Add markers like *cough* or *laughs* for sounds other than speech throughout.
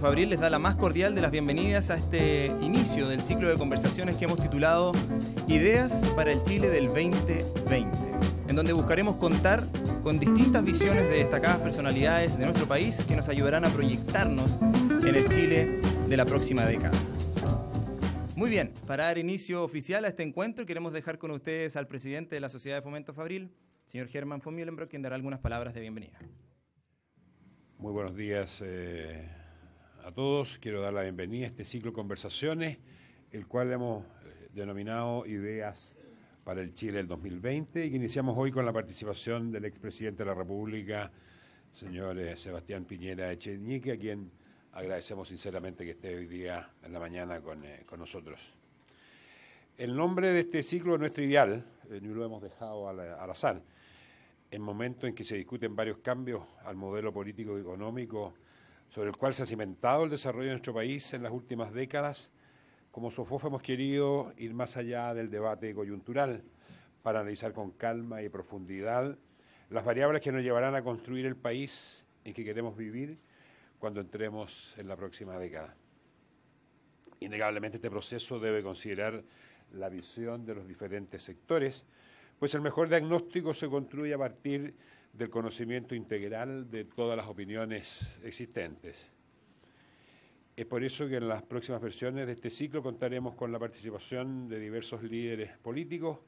Fabril les da la más cordial de las bienvenidas a este inicio del ciclo de conversaciones que hemos titulado Ideas para el Chile del 2020, en donde buscaremos contar con distintas visiones de destacadas personalidades de nuestro país que nos ayudarán a proyectarnos en el Chile de la próxima década. Muy bien, para dar inicio oficial a este encuentro queremos dejar con ustedes al presidente de la Sociedad de Fomento Fabril, señor Germán von Mielenbrock, quien dará algunas palabras de bienvenida. Muy buenos días eh, a todos. Quiero dar la bienvenida a este ciclo de conversaciones, el cual hemos eh, denominado Ideas para el Chile del 2020 y que iniciamos hoy con la participación del expresidente de la República, señor eh, Sebastián Piñera Echeñique, a quien agradecemos sinceramente que esté hoy día en la mañana con, eh, nosotros. El nombre de este ciclo es nuestro ideal, ni lo hemos dejado al, al azar, en momento en que se discuten varios cambios al modelo político y económico sobre el cual se ha cimentado el desarrollo de nuestro país en las últimas décadas, como SOFOF hemos querido ir más allá del debate coyuntural para analizar con calma y profundidad las variables que nos llevarán a construir el país en que queremos vivir cuando entremos en la próxima década. Innegablemente este proceso debe considerar la visión de los diferentes sectores, pues el mejor diagnóstico se construye a partir de del conocimiento integral de todas las opiniones existentes. Es por eso que en las próximas versiones de este ciclo contaremos con la participación de diversos líderes políticos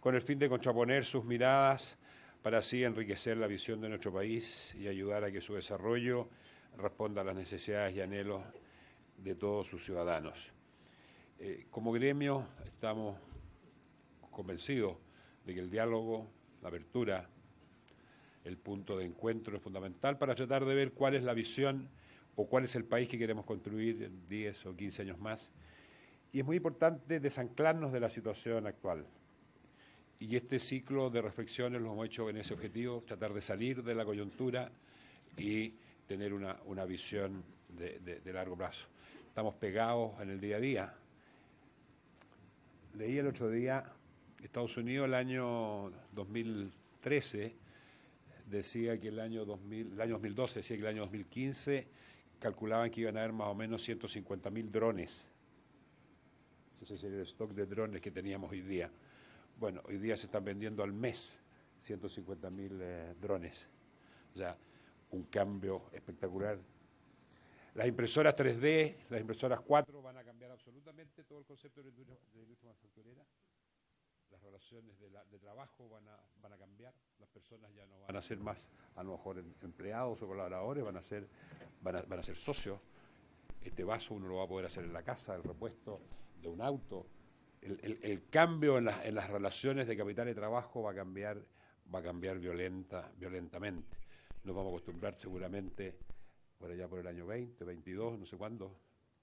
con el fin de contraponer sus miradas para así enriquecer la visión de nuestro país y ayudar a que su desarrollo responda a las necesidades y anhelos de todos sus ciudadanos. Eh, como gremio estamos convencidos de que el diálogo, la apertura, el punto de encuentro es fundamental para tratar de ver cuál es la visión o cuál es el país que queremos construir en 10 o 15 años más. Y es muy importante desanclarnos de la situación actual. Y este ciclo de reflexiones lo hemos hecho en ese objetivo, tratar de salir de la coyuntura y tener una, visión de, de largo plazo. Estamos pegados en el día a día. Leí el otro día, Estados Unidos el año 2013 decía que el año año 2012, decía que el año 2015 calculaban que iban a haber más o menos 150.000 drones. Ese sería el stock de drones que teníamos hoy día. Bueno, hoy día se están vendiendo al mes 150.000 eh, drones. O sea, un cambio espectacular. Las impresoras 3D, las impresoras 4 van a cambiar absolutamente todo el concepto de la industria manufacturera las relaciones de, trabajo van a, cambiar, las personas ya no van a ser más, a lo mejor, em, empleados o colaboradores, van a ser, van a, ser socios. Este vaso uno lo va a poder hacer en la casa, el repuesto de un auto. El, cambio en, las relaciones de capital y trabajo va a cambiar, va a cambiar violenta, violentamente. Nos vamos a acostumbrar seguramente por allá por el año 20, 22, no sé cuándo,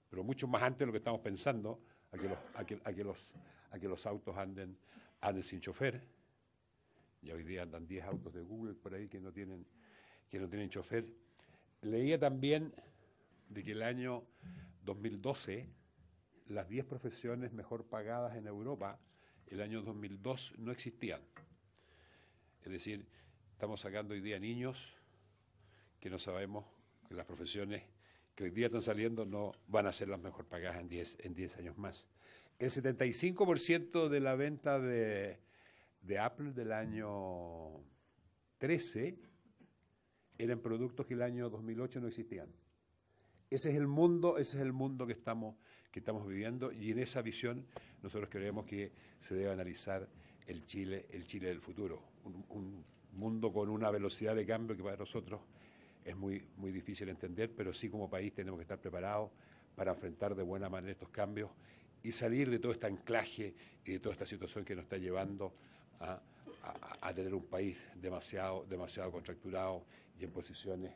pero mucho más antes de lo que estamos pensando, a que los, a que, a que los, a que los autos anden, anden sin chofer. Y hoy día andan 10 autos de Google por ahí que no tienen, que no tienen chofer. Leía también de que el año 2012, las 10 profesiones mejor pagadas en Europa, el año 2002 no existían. Es decir, estamos sacando hoy día niños que no sabemos que las profesiones que hoy día están saliendo no van a ser las mejor pagadas en 10 en años más. El 75% de la venta de, Apple del año 13 eran productos que el año 2008 no existían. Ese es el mundo, ese es el mundo que estamos, que estamos viviendo y en esa visión nosotros creemos que se debe analizar el Chile, el Chile del futuro, un mundo con una velocidad de cambio que para nosotros es muy, muy difícil entender, pero sí como país tenemos que estar preparados para enfrentar de buena manera estos cambios y salir de todo este anclaje y de toda esta situación que nos está llevando a, a, tener un país demasiado, demasiado contracturado y en posiciones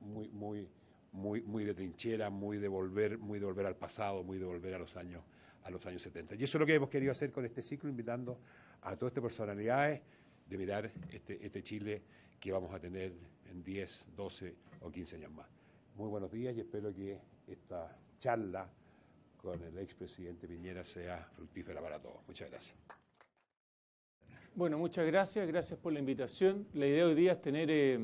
muy, muy, muy, muy de trinchera, muy de volver, muy de volver al pasado, muy de volver a los años, a los años 70. Y eso es lo que hemos querido hacer con este ciclo, invitando a todas estas personalidades de mirar este, este Chile que vamos a tener en 10, 12 o 15 años más. Muy buenos días y espero que esta charla con el expresidente Piñera sea fructífera para todos. Muchas gracias. Bueno, muchas gracias, gracias por la invitación. La idea hoy día es tener eh,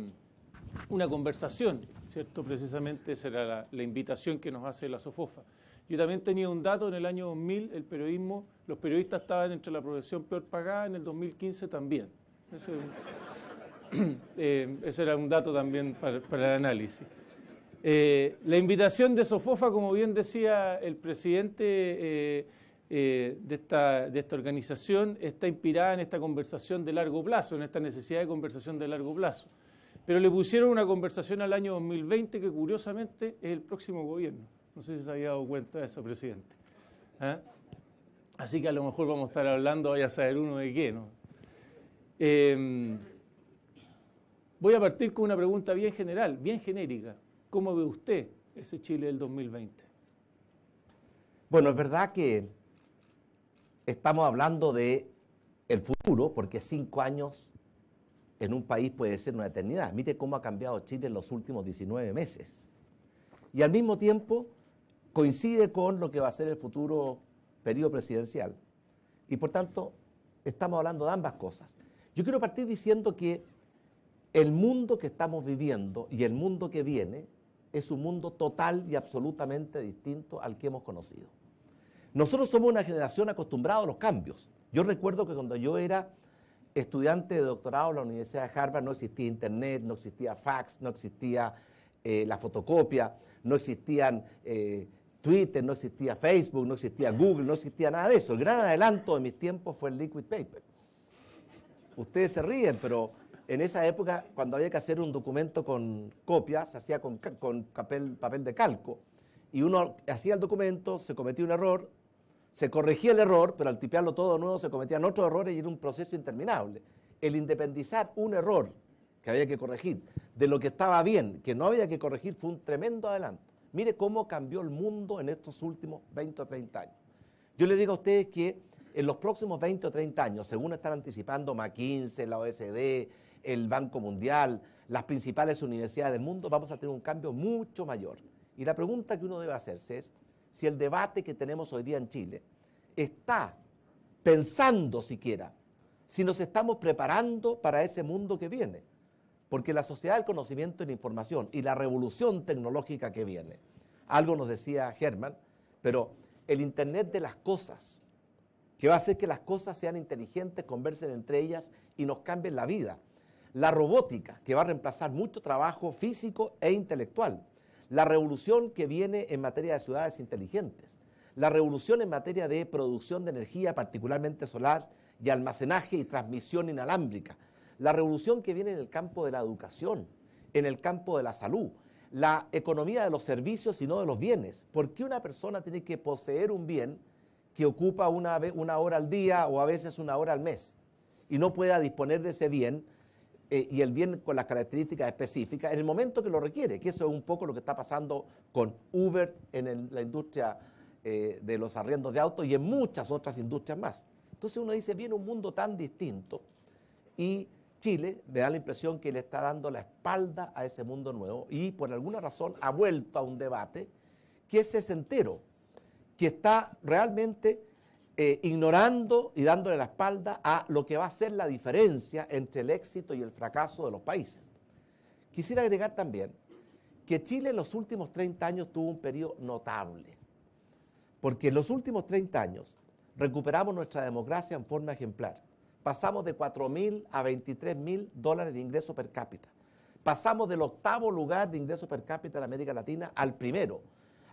una conversación, ¿cierto? Precisamente esa era la, invitación que nos hace la SOFOFA. Yo también tenía un dato, en el año 2000 el periodismo, los periodistas estaban entre la profesión peor pagada, en el 2015 también. Eso es *clears throat* Eh, eso era un dato también para, el análisis. Eh, la invitación de Sofofa, como bien decía el presidente eh, de, esta, de, esta, organización, está inspirada en esta conversación de largo plazo, en esta necesidad de conversación de largo plazo. Pero le pusieron una conversación al año 2020 que curiosamente es el próximo gobierno. No sé si se había dado cuenta de eso, presidente. ¿Ah? Así que a lo mejor vamos a estar hablando, vaya a saber uno de qué, ¿no? Voy a partir con una pregunta bien general, bien genérica. ¿Cómo ve usted ese Chile del 2020? Bueno, es verdad que estamos hablando de el futuro, porque cinco años en un país puede ser una eternidad. Mire cómo ha cambiado Chile en los últimos 19 meses. Y al mismo tiempo coincide con lo que va a ser el futuro periodo presidencial. Y por tanto, estamos hablando de ambas cosas. Yo quiero partir diciendo que el mundo que estamos viviendo y el mundo que viene es un mundo total y absolutamente distinto al que hemos conocido. Nosotros somos una generación acostumbrada a los cambios. Yo recuerdo que cuando yo era estudiante de doctorado en la Universidad de Harvard no existía internet, no existía fax, no existía eh, la fotocopia, no existían eh, Twitter, no existía Facebook, no existía Google, no existía nada de eso. El gran adelanto de mis tiempos fue el liquid paper. Ustedes se ríen, pero en esa época, cuando había que hacer un documento con copias, se hacía con, papel, de calco. Y uno hacía el documento, se cometía un error, se corregía el error, pero al tipearlo todo de nuevo se cometían otros errores y era un proceso interminable. El independizar un error que había que corregir de lo que estaba bien, que no había que corregir, fue un tremendo adelanto. Mire cómo cambió el mundo en estos últimos 20 o 30 años. Yo le digo a ustedes que en los próximos 20 o 30 años, según están anticipando McKinsey, la OSD, el Banco Mundial, las principales universidades del mundo, vamos a tener un cambio mucho mayor. Y la pregunta que uno debe hacerse es si el debate que tenemos hoy día en Chile está pensando siquiera si nos estamos preparando para ese mundo que viene. Porque la sociedad del conocimiento y la información y la revolución tecnológica que viene, algo nos decía Herman, pero el Internet de las cosas, que va a hacer que las cosas sean inteligentes, conversen entre ellas y nos cambien la vida la robótica, que va a reemplazar mucho trabajo físico e intelectual, la revolución que viene en materia de ciudades inteligentes, la revolución en materia de producción de energía, particularmente solar, y almacenaje y transmisión inalámbrica, la revolución que viene en el campo de la educación, en el campo de la salud, la economía de los servicios y no de los bienes. ¿Por qué una persona tiene que poseer un bien que ocupa una, una hora al día o a veces una hora al mes y no pueda disponer de ese bien? Eh, y el bien con las características específicas en el momento que lo requiere, que eso es un poco lo que está pasando con Uber en la industria eh, de los arriendos de autos y en muchas otras industrias más. Entonces uno dice, viene un mundo tan distinto y Chile me da la impresión que le está dando la espalda a ese mundo nuevo y por alguna razón ha vuelto a un debate que es ese entero, que está realmente eh, ignorando y dándole la espalda a lo que va a ser la diferencia entre el éxito y el fracaso de los países. Quisiera agregar también que Chile en los últimos 30 años tuvo un periodo notable, porque en los últimos 30 años recuperamos nuestra democracia en forma ejemplar. Pasamos de mil a mil dólares de ingreso per cápita. Pasamos del octavo lugar de ingreso per cápita en América Latina al primero.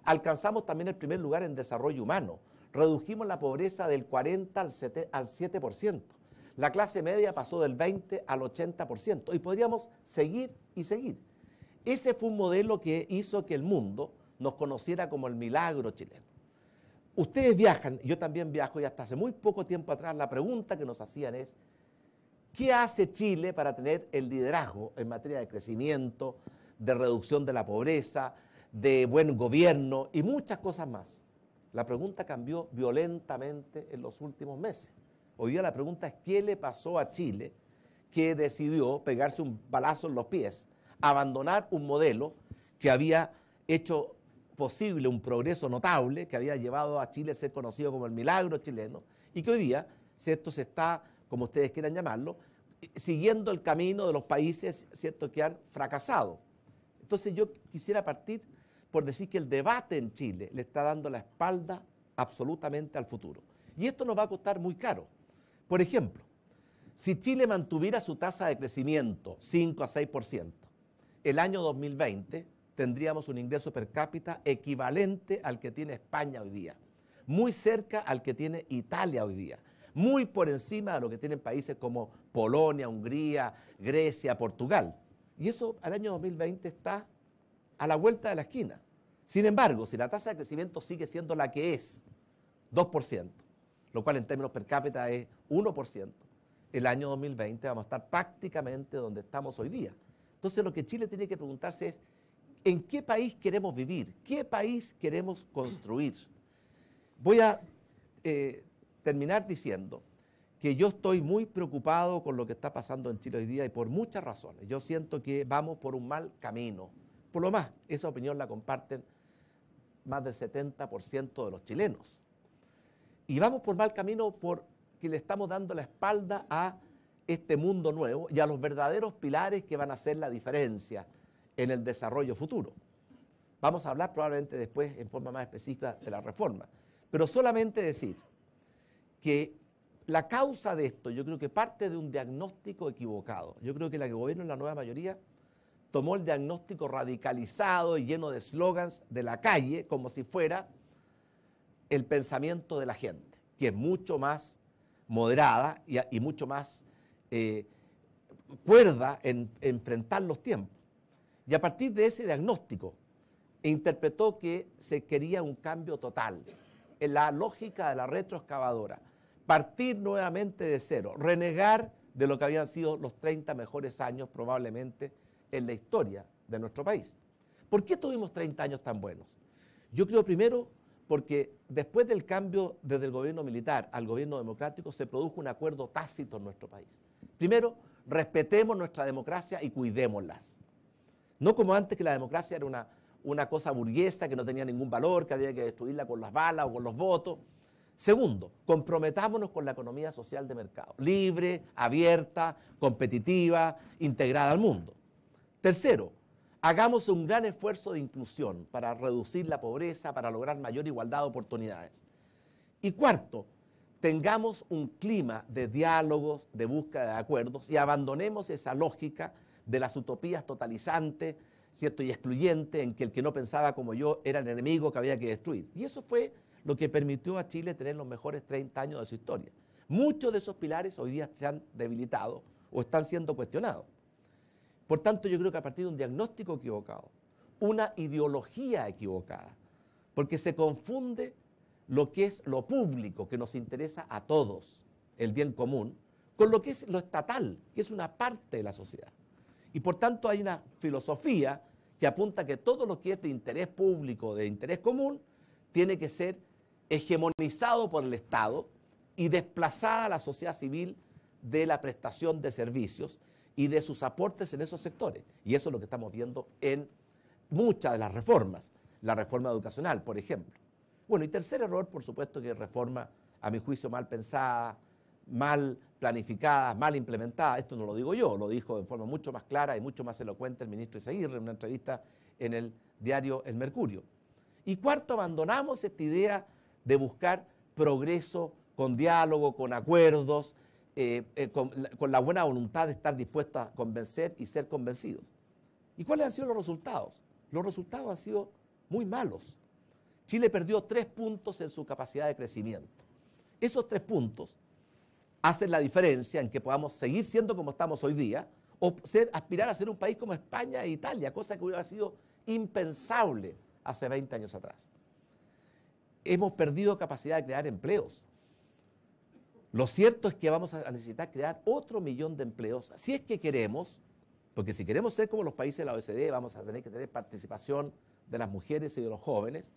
Alcanzamos también el primer lugar en desarrollo humano redujimos la pobreza del 40 al 7%. La clase media pasó del 20 al 80% y podríamos seguir y seguir. Ese fue un modelo que hizo que el mundo nos conociera como el milagro chileno. Ustedes viajan, yo también viajo y hasta hace muy poco tiempo atrás la pregunta que nos hacían es, ¿qué hace Chile para tener el liderazgo en materia de crecimiento, de reducción de la pobreza, de buen gobierno y muchas cosas más? La pregunta cambió violentamente en los últimos meses. Hoy día la pregunta es, ¿qué le pasó a Chile que decidió pegarse un balazo en los pies, abandonar un modelo que había hecho posible un progreso notable, que había llevado a Chile a ser conocido como el milagro chileno, y que hoy día, ¿cierto?, se está, como ustedes quieran llamarlo, siguiendo el camino de los países, ¿cierto?, que han fracasado. Entonces yo quisiera partir por decir que el debate en Chile le está dando la espalda absolutamente al futuro. Y esto nos va a costar muy caro. Por ejemplo, si Chile mantuviera su tasa de crecimiento 5 a 6%, el año 2020 tendríamos un ingreso per cápita equivalente al que tiene España hoy día, muy cerca al que tiene Italia hoy día, muy por encima de lo que tienen países como Polonia, Hungría, Grecia, Portugal. Y eso al año 2020 está a la vuelta de la esquina. Sin embargo, si la tasa de crecimiento sigue siendo la que es, 2%, lo cual en términos per cápita es 1%, el año 2020 vamos a estar prácticamente donde estamos hoy día. Entonces lo que Chile tiene que preguntarse es, ¿en qué país queremos vivir? ¿Qué país queremos construir? Voy a eh, terminar diciendo que yo estoy muy preocupado con lo que está pasando en Chile hoy día y por muchas razones. Yo siento que vamos por un mal camino. Por lo más, esa opinión la comparten más del 70% de los chilenos. Y vamos por mal camino porque le estamos dando la espalda a este mundo nuevo y a los verdaderos pilares que van a hacer la diferencia en el desarrollo futuro. Vamos a hablar probablemente después en forma más específica de la reforma, pero solamente decir que la causa de esto yo creo que parte de un diagnóstico equivocado. Yo creo que la que gobierna en la nueva mayoría tomó el diagnóstico radicalizado y lleno de slogans de la calle como si fuera el pensamiento de la gente, que es mucho más moderada y, mucho más eh, cuerda en, enfrentar los tiempos. Y a partir de ese diagnóstico, interpretó que se quería un cambio total en la lógica de la retroexcavadora, partir nuevamente de cero, renegar de lo que habían sido los 30 mejores años probablemente en la historia de nuestro país. ¿Por qué tuvimos 30 años tan buenos? Yo creo primero porque después del cambio desde el gobierno militar al gobierno democrático se produjo un acuerdo tácito en nuestro país. Primero, respetemos nuestra democracia y cuidémoslas. No como antes que la democracia era una, una cosa burguesa que no tenía ningún valor, que había que destruirla con las balas o con los votos. Segundo, comprometámonos con la economía social de mercado, libre, abierta, competitiva, integrada al mundo. Tercero, hagamos un gran esfuerzo de inclusión para reducir la pobreza, para lograr mayor igualdad de oportunidades. Y cuarto, tengamos un clima de diálogos, de búsqueda de acuerdos y abandonemos esa lógica de las utopías totalizantes, ¿cierto? Y excluyentes en que el que no pensaba como yo era el enemigo que había que destruir. Y eso fue lo que permitió a Chile tener los mejores 30 años de su historia. Muchos de esos pilares hoy día se han debilitado o están siendo cuestionados. Por tanto, yo creo que a partir de un diagnóstico equivocado, una ideología equivocada, porque se confunde lo que es lo público, que nos interesa a todos, el bien común, con lo que es lo estatal, que es una parte de la sociedad. Y por tanto hay una filosofía que apunta que todo lo que es de interés público, de interés común, tiene que ser hegemonizado por el Estado y desplazada a la sociedad civil de la prestación de servicios y de sus aportes en esos sectores. Y eso es lo que estamos viendo en muchas de las reformas, la reforma educacional, por ejemplo. Bueno, y tercer error, por supuesto, que reforma, a mi juicio, mal pensada, mal planificada, mal implementada. Esto no lo digo yo, lo dijo de forma mucho más clara y mucho más elocuente el ministro Isaguirre en una entrevista en el diario El Mercurio. Y cuarto, abandonamos esta idea de buscar progreso con diálogo, con acuerdos, eh, eh, con, la buena voluntad de estar dispuestos a convencer y ser convencidos. ¿Y cuáles han sido los resultados? Los resultados han sido muy malos. Chile perdió tres puntos en su capacidad de crecimiento. Esos tres puntos hacen la diferencia en que podamos seguir siendo como estamos hoy día o ser, aspirar a ser un país como España e Italia, cosa que hubiera sido impensable hace 20 años atrás. Hemos perdido capacidad de crear empleos lo cierto es que vamos a necesitar crear otro millón de empleos, si es que queremos, porque si queremos ser como los países de la OECD, vamos a tener que tener participación de las mujeres y de los jóvenes,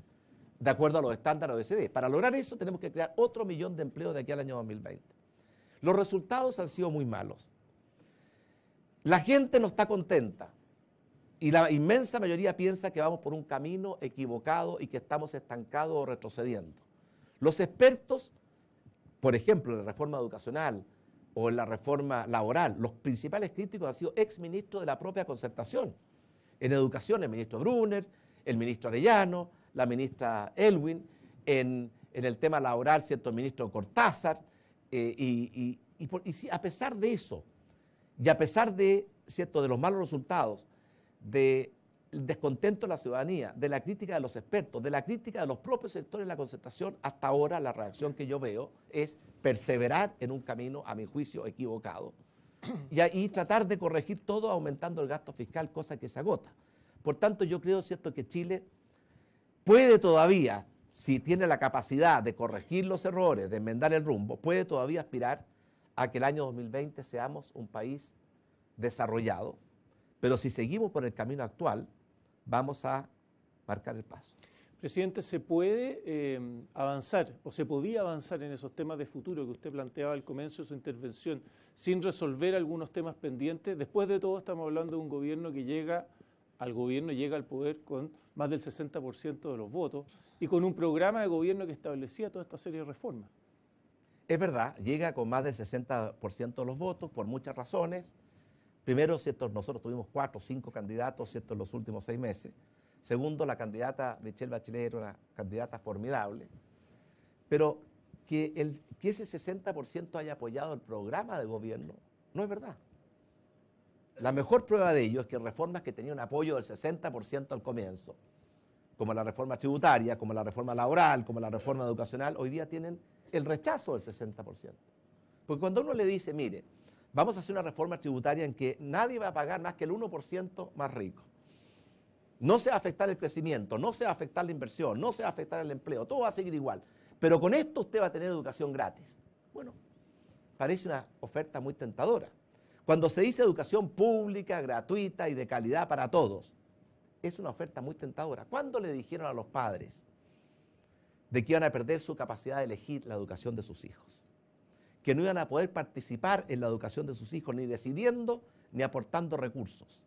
de acuerdo a los estándares de la OECD. Para lograr eso tenemos que crear otro millón de empleos de aquí al año 2020. Los resultados han sido muy malos. La gente no está contenta y la inmensa mayoría piensa que vamos por un camino equivocado y que estamos estancados o retrocediendo. Los expertos por ejemplo, en la reforma educacional o en la reforma laboral, los principales críticos han sido ex exministros de la propia concertación. En educación, el ministro Brunner, el ministro Arellano, la ministra Elwin, en, el tema laboral, cierto, el ministro Cortázar, eh, y, si, a pesar de eso, y a pesar de, cierto, de los malos resultados, de el descontento de la ciudadanía, de la crítica de los expertos, de la crítica de los propios sectores de la concertación, hasta ahora la reacción que yo veo es perseverar en un camino, a mi juicio, equivocado y, tratar de corregir todo aumentando el gasto fiscal, cosa que se agota. Por tanto, yo creo, ¿cierto?, que Chile puede todavía, si tiene la capacidad de corregir los errores, de enmendar el rumbo, puede todavía aspirar a que el año 2020 seamos un país desarrollado, pero si seguimos por el camino actual, vamos a marcar el paso. Presidente, ¿se puede eh, avanzar o se podía avanzar en esos temas de futuro que usted planteaba al comienzo de su intervención sin resolver algunos temas pendientes? Después de todo estamos hablando de un gobierno que llega al gobierno, llega al poder con más del 60% de los votos y con un programa de gobierno que establecía toda esta serie de reformas. Es verdad, llega con más del 60% de los votos por muchas razones. Primero, ¿cierto? nosotros tuvimos cuatro o cinco candidatos ¿cierto? en los últimos seis meses. Segundo, la candidata Michelle Bachelet era una candidata formidable. Pero que, que ese 60% haya apoyado el programa de gobierno no es verdad. La mejor prueba de ello es que reformas que tenían apoyo del 60% al comienzo, como la reforma tributaria, como la reforma laboral, como la reforma educacional, hoy día tienen el rechazo del 60%. Porque cuando uno le dice, mire, Vamos a hacer una reforma tributaria en que nadie va a pagar más que el 1% más rico. No se va a afectar el crecimiento, no se va a afectar la inversión, no se va a afectar el empleo, todo va a seguir igual. Pero con esto usted va a tener educación gratis. Bueno, parece una oferta muy tentadora. Cuando se dice educación pública, gratuita y de calidad para todos, es una oferta muy tentadora. ¿Cuándo le dijeron a los padres de que iban a perder su capacidad de elegir la educación de sus hijos? que no iban a poder participar en la educación de sus hijos, ni decidiendo, ni aportando recursos.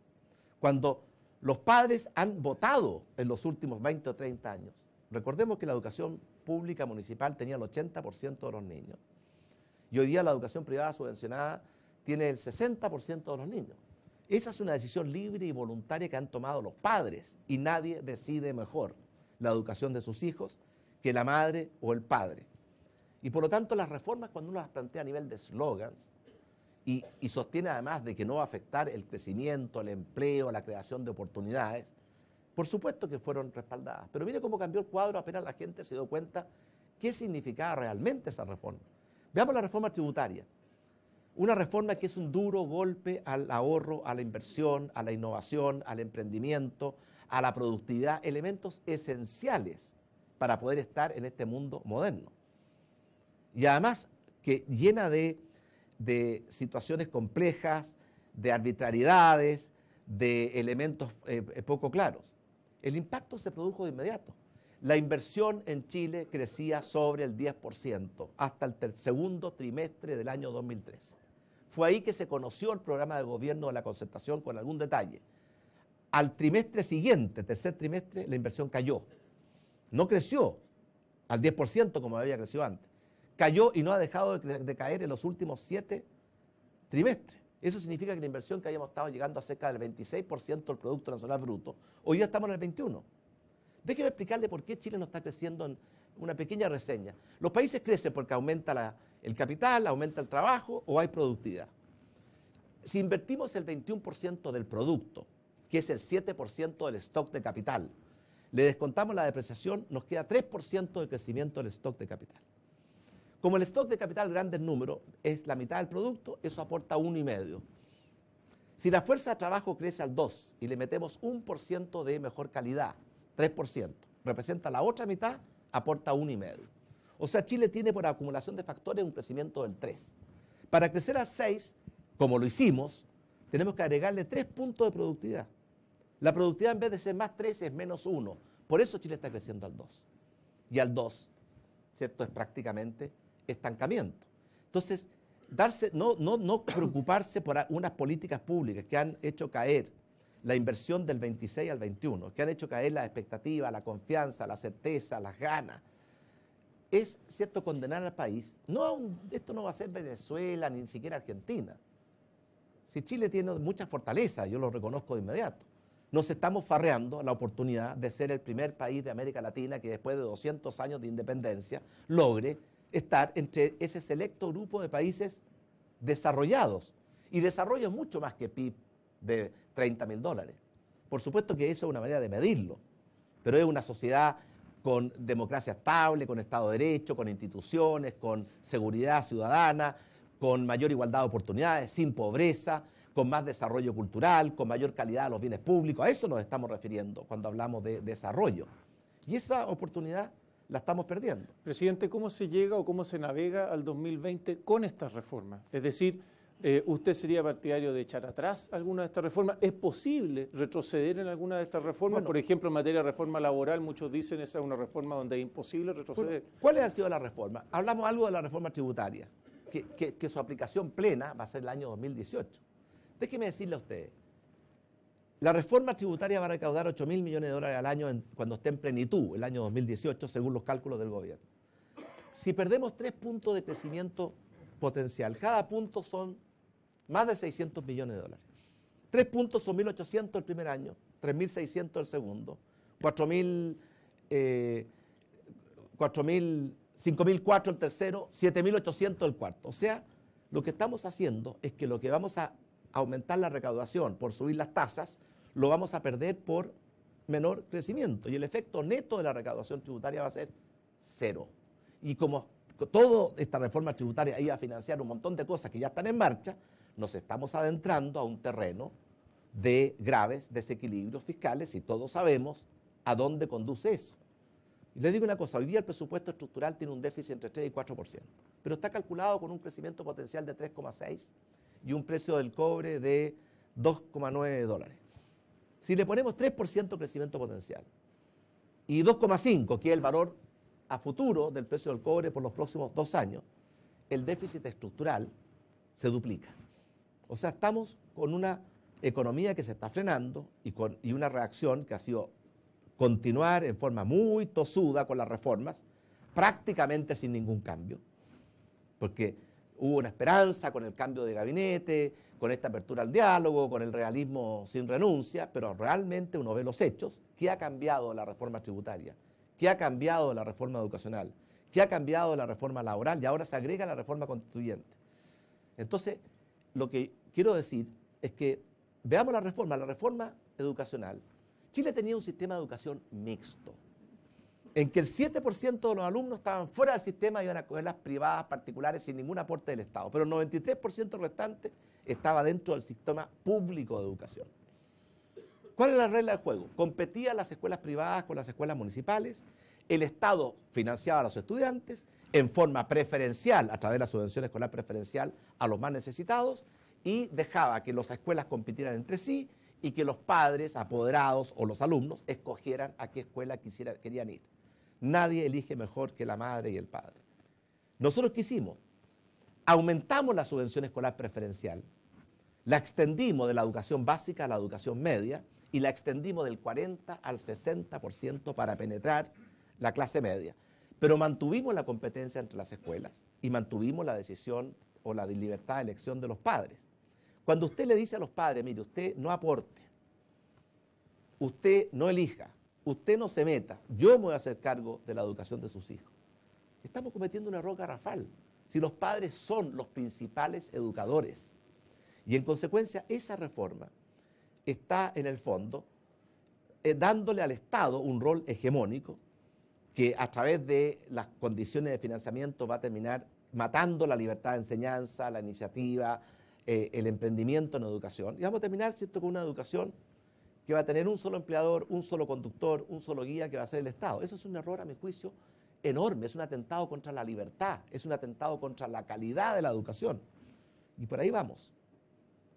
Cuando los padres han votado en los últimos 20 o 30 años. Recordemos que la educación pública municipal tenía el 80% de los niños y hoy día la educación privada subvencionada tiene el 60% de los niños. Esa es una decisión libre y voluntaria que han tomado los padres y nadie decide mejor la educación de sus hijos que la madre o el padre. Y por lo tanto las reformas cuando uno las plantea a nivel de slogans y, y sostiene además de que no va a afectar el crecimiento, el empleo, la creación de oportunidades, por supuesto que fueron respaldadas. Pero mire cómo cambió el cuadro apenas la gente se dio cuenta qué significaba realmente esa reforma. Veamos la reforma tributaria. Una reforma que es un duro golpe al ahorro, a la inversión, a la innovación, al emprendimiento, a la productividad, elementos esenciales para poder estar en este mundo moderno y además que llena de, situaciones complejas, de arbitrariedades, de elementos eh, eh, poco claros. El impacto se produjo de inmediato. La inversión en Chile crecía sobre el 10% hasta el segundo trimestre del año 2003. Fue ahí que se conoció el programa de gobierno de la concertación con algún detalle. Al trimestre siguiente, tercer trimestre, la inversión cayó. No creció al 10% como había crecido antes cayó y no ha dejado de caer en los últimos siete trimestres. Eso significa que la inversión que habíamos estado llegando a cerca del 26% del Producto Nacional Bruto, hoy ya estamos en el 21%. Déjeme explicarle por qué Chile no está creciendo en una pequeña reseña. Los países crecen porque aumenta el capital, aumenta el trabajo o hay productividad. Si invertimos el 21% del producto, que es el 7% del stock de capital, le descontamos la depreciación, nos queda 3% de crecimiento del stock de capital. Como el stock de capital grande en número es la mitad del producto, eso aporta 1,5. Si la fuerza de trabajo crece al 2 y le metemos 1% de mejor calidad, 3%, representa la otra mitad, aporta 1,5. O sea, Chile tiene por acumulación de factores un crecimiento del 3. Para crecer al 6, como lo hicimos, tenemos que agregarle 3 puntos de productividad. La productividad en vez de ser más 3 es menos 1. Por eso Chile está creciendo al 2. Y al 2, ¿cierto? Es prácticamente estancamiento. Entonces, darse, no, no, no preocuparse por unas políticas públicas que han hecho caer la inversión del 26 al 21, que han hecho caer la expectativa, la confianza, la certeza, las ganas. Es cierto condenar al país, no esto no va a ser Venezuela ni siquiera Argentina. Si Chile tiene mucha fortaleza, yo lo reconozco de inmediato, nos estamos farreando la oportunidad de ser el primer país de América Latina que después de 200 años de independencia logre estar entre ese selecto grupo de países desarrollados. Y desarrollo mucho más que PIB de 30 mil dólares. Por supuesto que eso es una manera de medirlo, pero es una sociedad con democracia estable, con Estado de Derecho, con instituciones, con seguridad ciudadana, con mayor igualdad de oportunidades, sin pobreza, con más desarrollo cultural, con mayor calidad de los bienes públicos. A eso nos estamos refiriendo cuando hablamos de desarrollo. Y esa oportunidad la estamos perdiendo. Presidente, ¿cómo se llega o cómo se navega al 2020 con estas reformas? Es decir, eh, ¿usted sería partidario de echar atrás alguna de estas reformas? ¿Es posible retroceder en alguna de estas reformas? Por ejemplo, en materia de reforma laboral, muchos dicen esa es una reforma donde es imposible retroceder. ¿Cuáles ha sido la reforma? Hablamos algo de la reforma tributaria, que, que su aplicación plena va a ser el año 2018. Déjeme decirle a ustedes, la reforma tributaria va a recaudar 8 mil millones de dólares al año cuando esté en plenitud, el año 2018, según los cálculos del gobierno. Si perdemos tres puntos de crecimiento potencial, cada punto son más de 600 millones de dólares. Tres puntos son 1.800 el primer año, 3.600 el segundo, 4.000, eh, 5.004 el tercero, 7.800 el cuarto. O sea, lo que estamos haciendo es que lo que vamos a aumentar la recaudación por subir las tasas, lo vamos a perder por menor crecimiento y el efecto neto de la recaudación tributaria va a ser cero. Y como toda esta reforma tributaria iba a financiar un montón de cosas que ya están en marcha, nos estamos adentrando a un terreno de graves desequilibrios fiscales y todos sabemos a dónde conduce eso. Y les digo una cosa, hoy día el presupuesto estructural tiene un déficit entre 3 y 4%, pero está calculado con un crecimiento potencial de 3,6 y un precio del cobre de 2,9 dólares. Si le ponemos 3% crecimiento potencial y 2,5, que es el valor a futuro del precio del cobre por los próximos dos años, el déficit estructural se duplica. O sea, estamos con una economía que se está frenando y, con, una reacción que ha sido continuar en forma muy tosuda con las reformas, prácticamente sin ningún cambio, porque hubo una esperanza con el cambio de gabinete, con esta apertura al diálogo, con el realismo sin renuncia, pero realmente uno ve los hechos. ¿Qué ha cambiado la reforma tributaria? ¿Qué ha cambiado la reforma educacional? ¿Qué ha cambiado la reforma laboral? Y ahora se agrega la reforma constituyente. Entonces, lo que quiero decir es que veamos la reforma, la reforma educacional. Chile tenía un sistema de educación mixto en que el 7% de los alumnos estaban fuera del sistema y iban a coger las privadas particulares sin ningún aporte del Estado, pero el 93% restante estaba dentro del sistema público de educación. ¿Cuál era la regla del juego? Competían las escuelas privadas con las escuelas municipales, el Estado financiaba a los estudiantes en forma preferencial, a través de la subvención escolar preferencial, a los más necesitados y dejaba que las escuelas compitieran entre sí y que los padres, apoderados o los alumnos escogieran a qué escuela querían ir. Nadie elige mejor que la madre y el padre. Nosotros qué hicimos? Aumentamos la subvención escolar preferencial, la extendimos de la educación básica a la educación media y la extendimos del 40 al 60% para penetrar la clase media. Pero mantuvimos la competencia entre las escuelas y mantuvimos la decisión o la libertad de elección de los padres. Cuando usted le dice a los padres, mire, usted no aporte, usted no elija, usted no se meta, yo me voy a hacer cargo de la educación de sus hijos. Estamos cometiendo una error garrafal. Si los padres son los principales educadores. Y en consecuencia, esa reforma está en el fondo eh, dándole al Estado un rol hegemónico que a través de las condiciones de financiamiento va a terminar matando la libertad de enseñanza, la iniciativa, eh, el emprendimiento en educación. Y vamos a terminar, ¿cierto?, con una educación que va a tener un solo empleador, un solo conductor, un solo guía que va a ser el Estado. Eso es un error, a mi juicio, enorme. Es un atentado contra la libertad, es un atentado contra la calidad de la educación. Y por ahí vamos.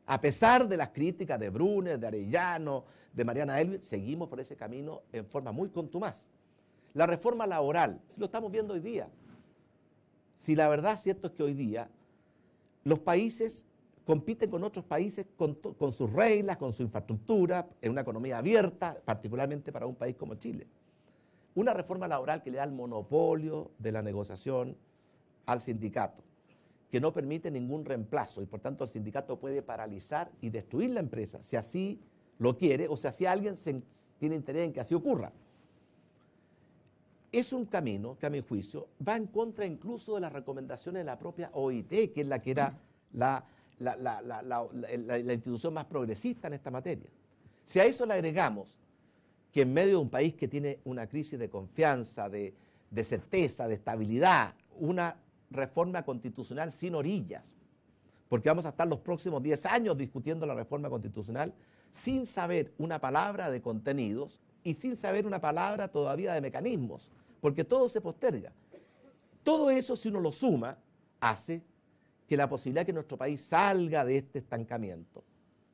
A pesar de las críticas de Brunes, de Arellano, de Mariana Elvin, seguimos por ese camino en forma muy contumaz. La reforma laboral, lo estamos viendo hoy día. Si la verdad cierto es que hoy día los países compiten con otros países con, sus reglas, con su infraestructura, en una economía abierta, particularmente para un país como Chile. Una reforma laboral que le da el monopolio de la negociación al sindicato, que no permite ningún reemplazo y por tanto el sindicato puede paralizar y destruir la empresa si así lo quiere o si alguien tiene interés en que así ocurra. Es un camino que a mi juicio va en contra incluso de las recomendaciones de la propia OIT, que es la que era la la, institución más progresista en esta materia. Si a eso le agregamos que en medio de un país que tiene una crisis de confianza, de, de certeza, de estabilidad, una reforma constitucional sin orillas, porque vamos a estar los próximos 10 años discutiendo la reforma constitucional sin saber una palabra de contenidos y sin saber una palabra todavía de mecanismos, porque todo se posterga. Todo eso, si uno lo suma, hace que la posibilidad de que nuestro país salga de este estancamiento.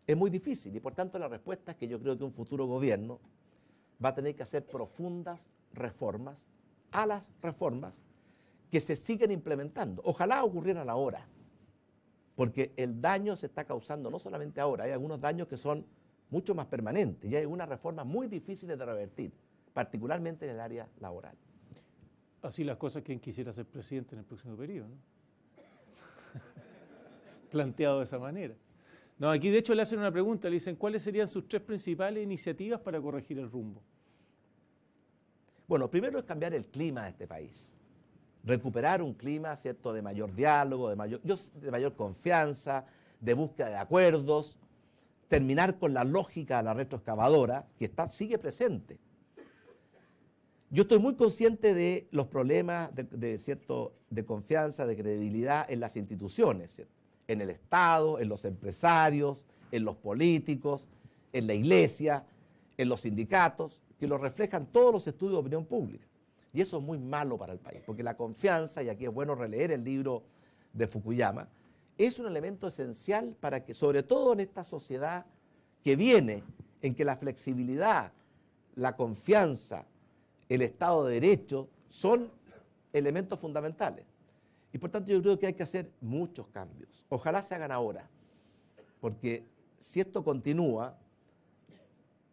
Es muy difícil y por tanto la respuesta es que yo creo que un futuro gobierno va a tener que hacer profundas reformas a las reformas que se siguen implementando. Ojalá ocurrieran ahora, porque el daño se está causando no solamente ahora, hay algunos daños que son mucho más permanentes y hay algunas reformas muy difíciles de revertir, particularmente en el área laboral. Así las cosas quien quisiera ser presidente en el próximo periodo. ¿no? planteado de esa manera. No, aquí de hecho le hacen una pregunta, le dicen, ¿cuáles serían sus tres principales iniciativas para corregir el rumbo? Bueno, primero es cambiar el clima de este país. Recuperar un clima, ¿cierto?, de mayor diálogo, de mayor, de mayor confianza, de búsqueda de acuerdos, terminar con la lógica de la retroexcavadora, que está, sigue presente. Yo estoy muy consciente de los problemas de, ¿cierto? de confianza, de credibilidad en las instituciones, ¿cierto? en el Estado, en los empresarios, en los políticos, en la iglesia, en los sindicatos, que lo reflejan todos los estudios de opinión pública. Y eso es muy malo para el país, porque la confianza, y aquí es bueno releer el libro de Fukuyama, es un elemento esencial para que, sobre todo en esta sociedad que viene, en que la flexibilidad, la confianza, el Estado de Derecho son elementos fundamentales. Y por tanto yo creo que hay que hacer muchos cambios. Ojalá se hagan ahora, porque si esto continúa,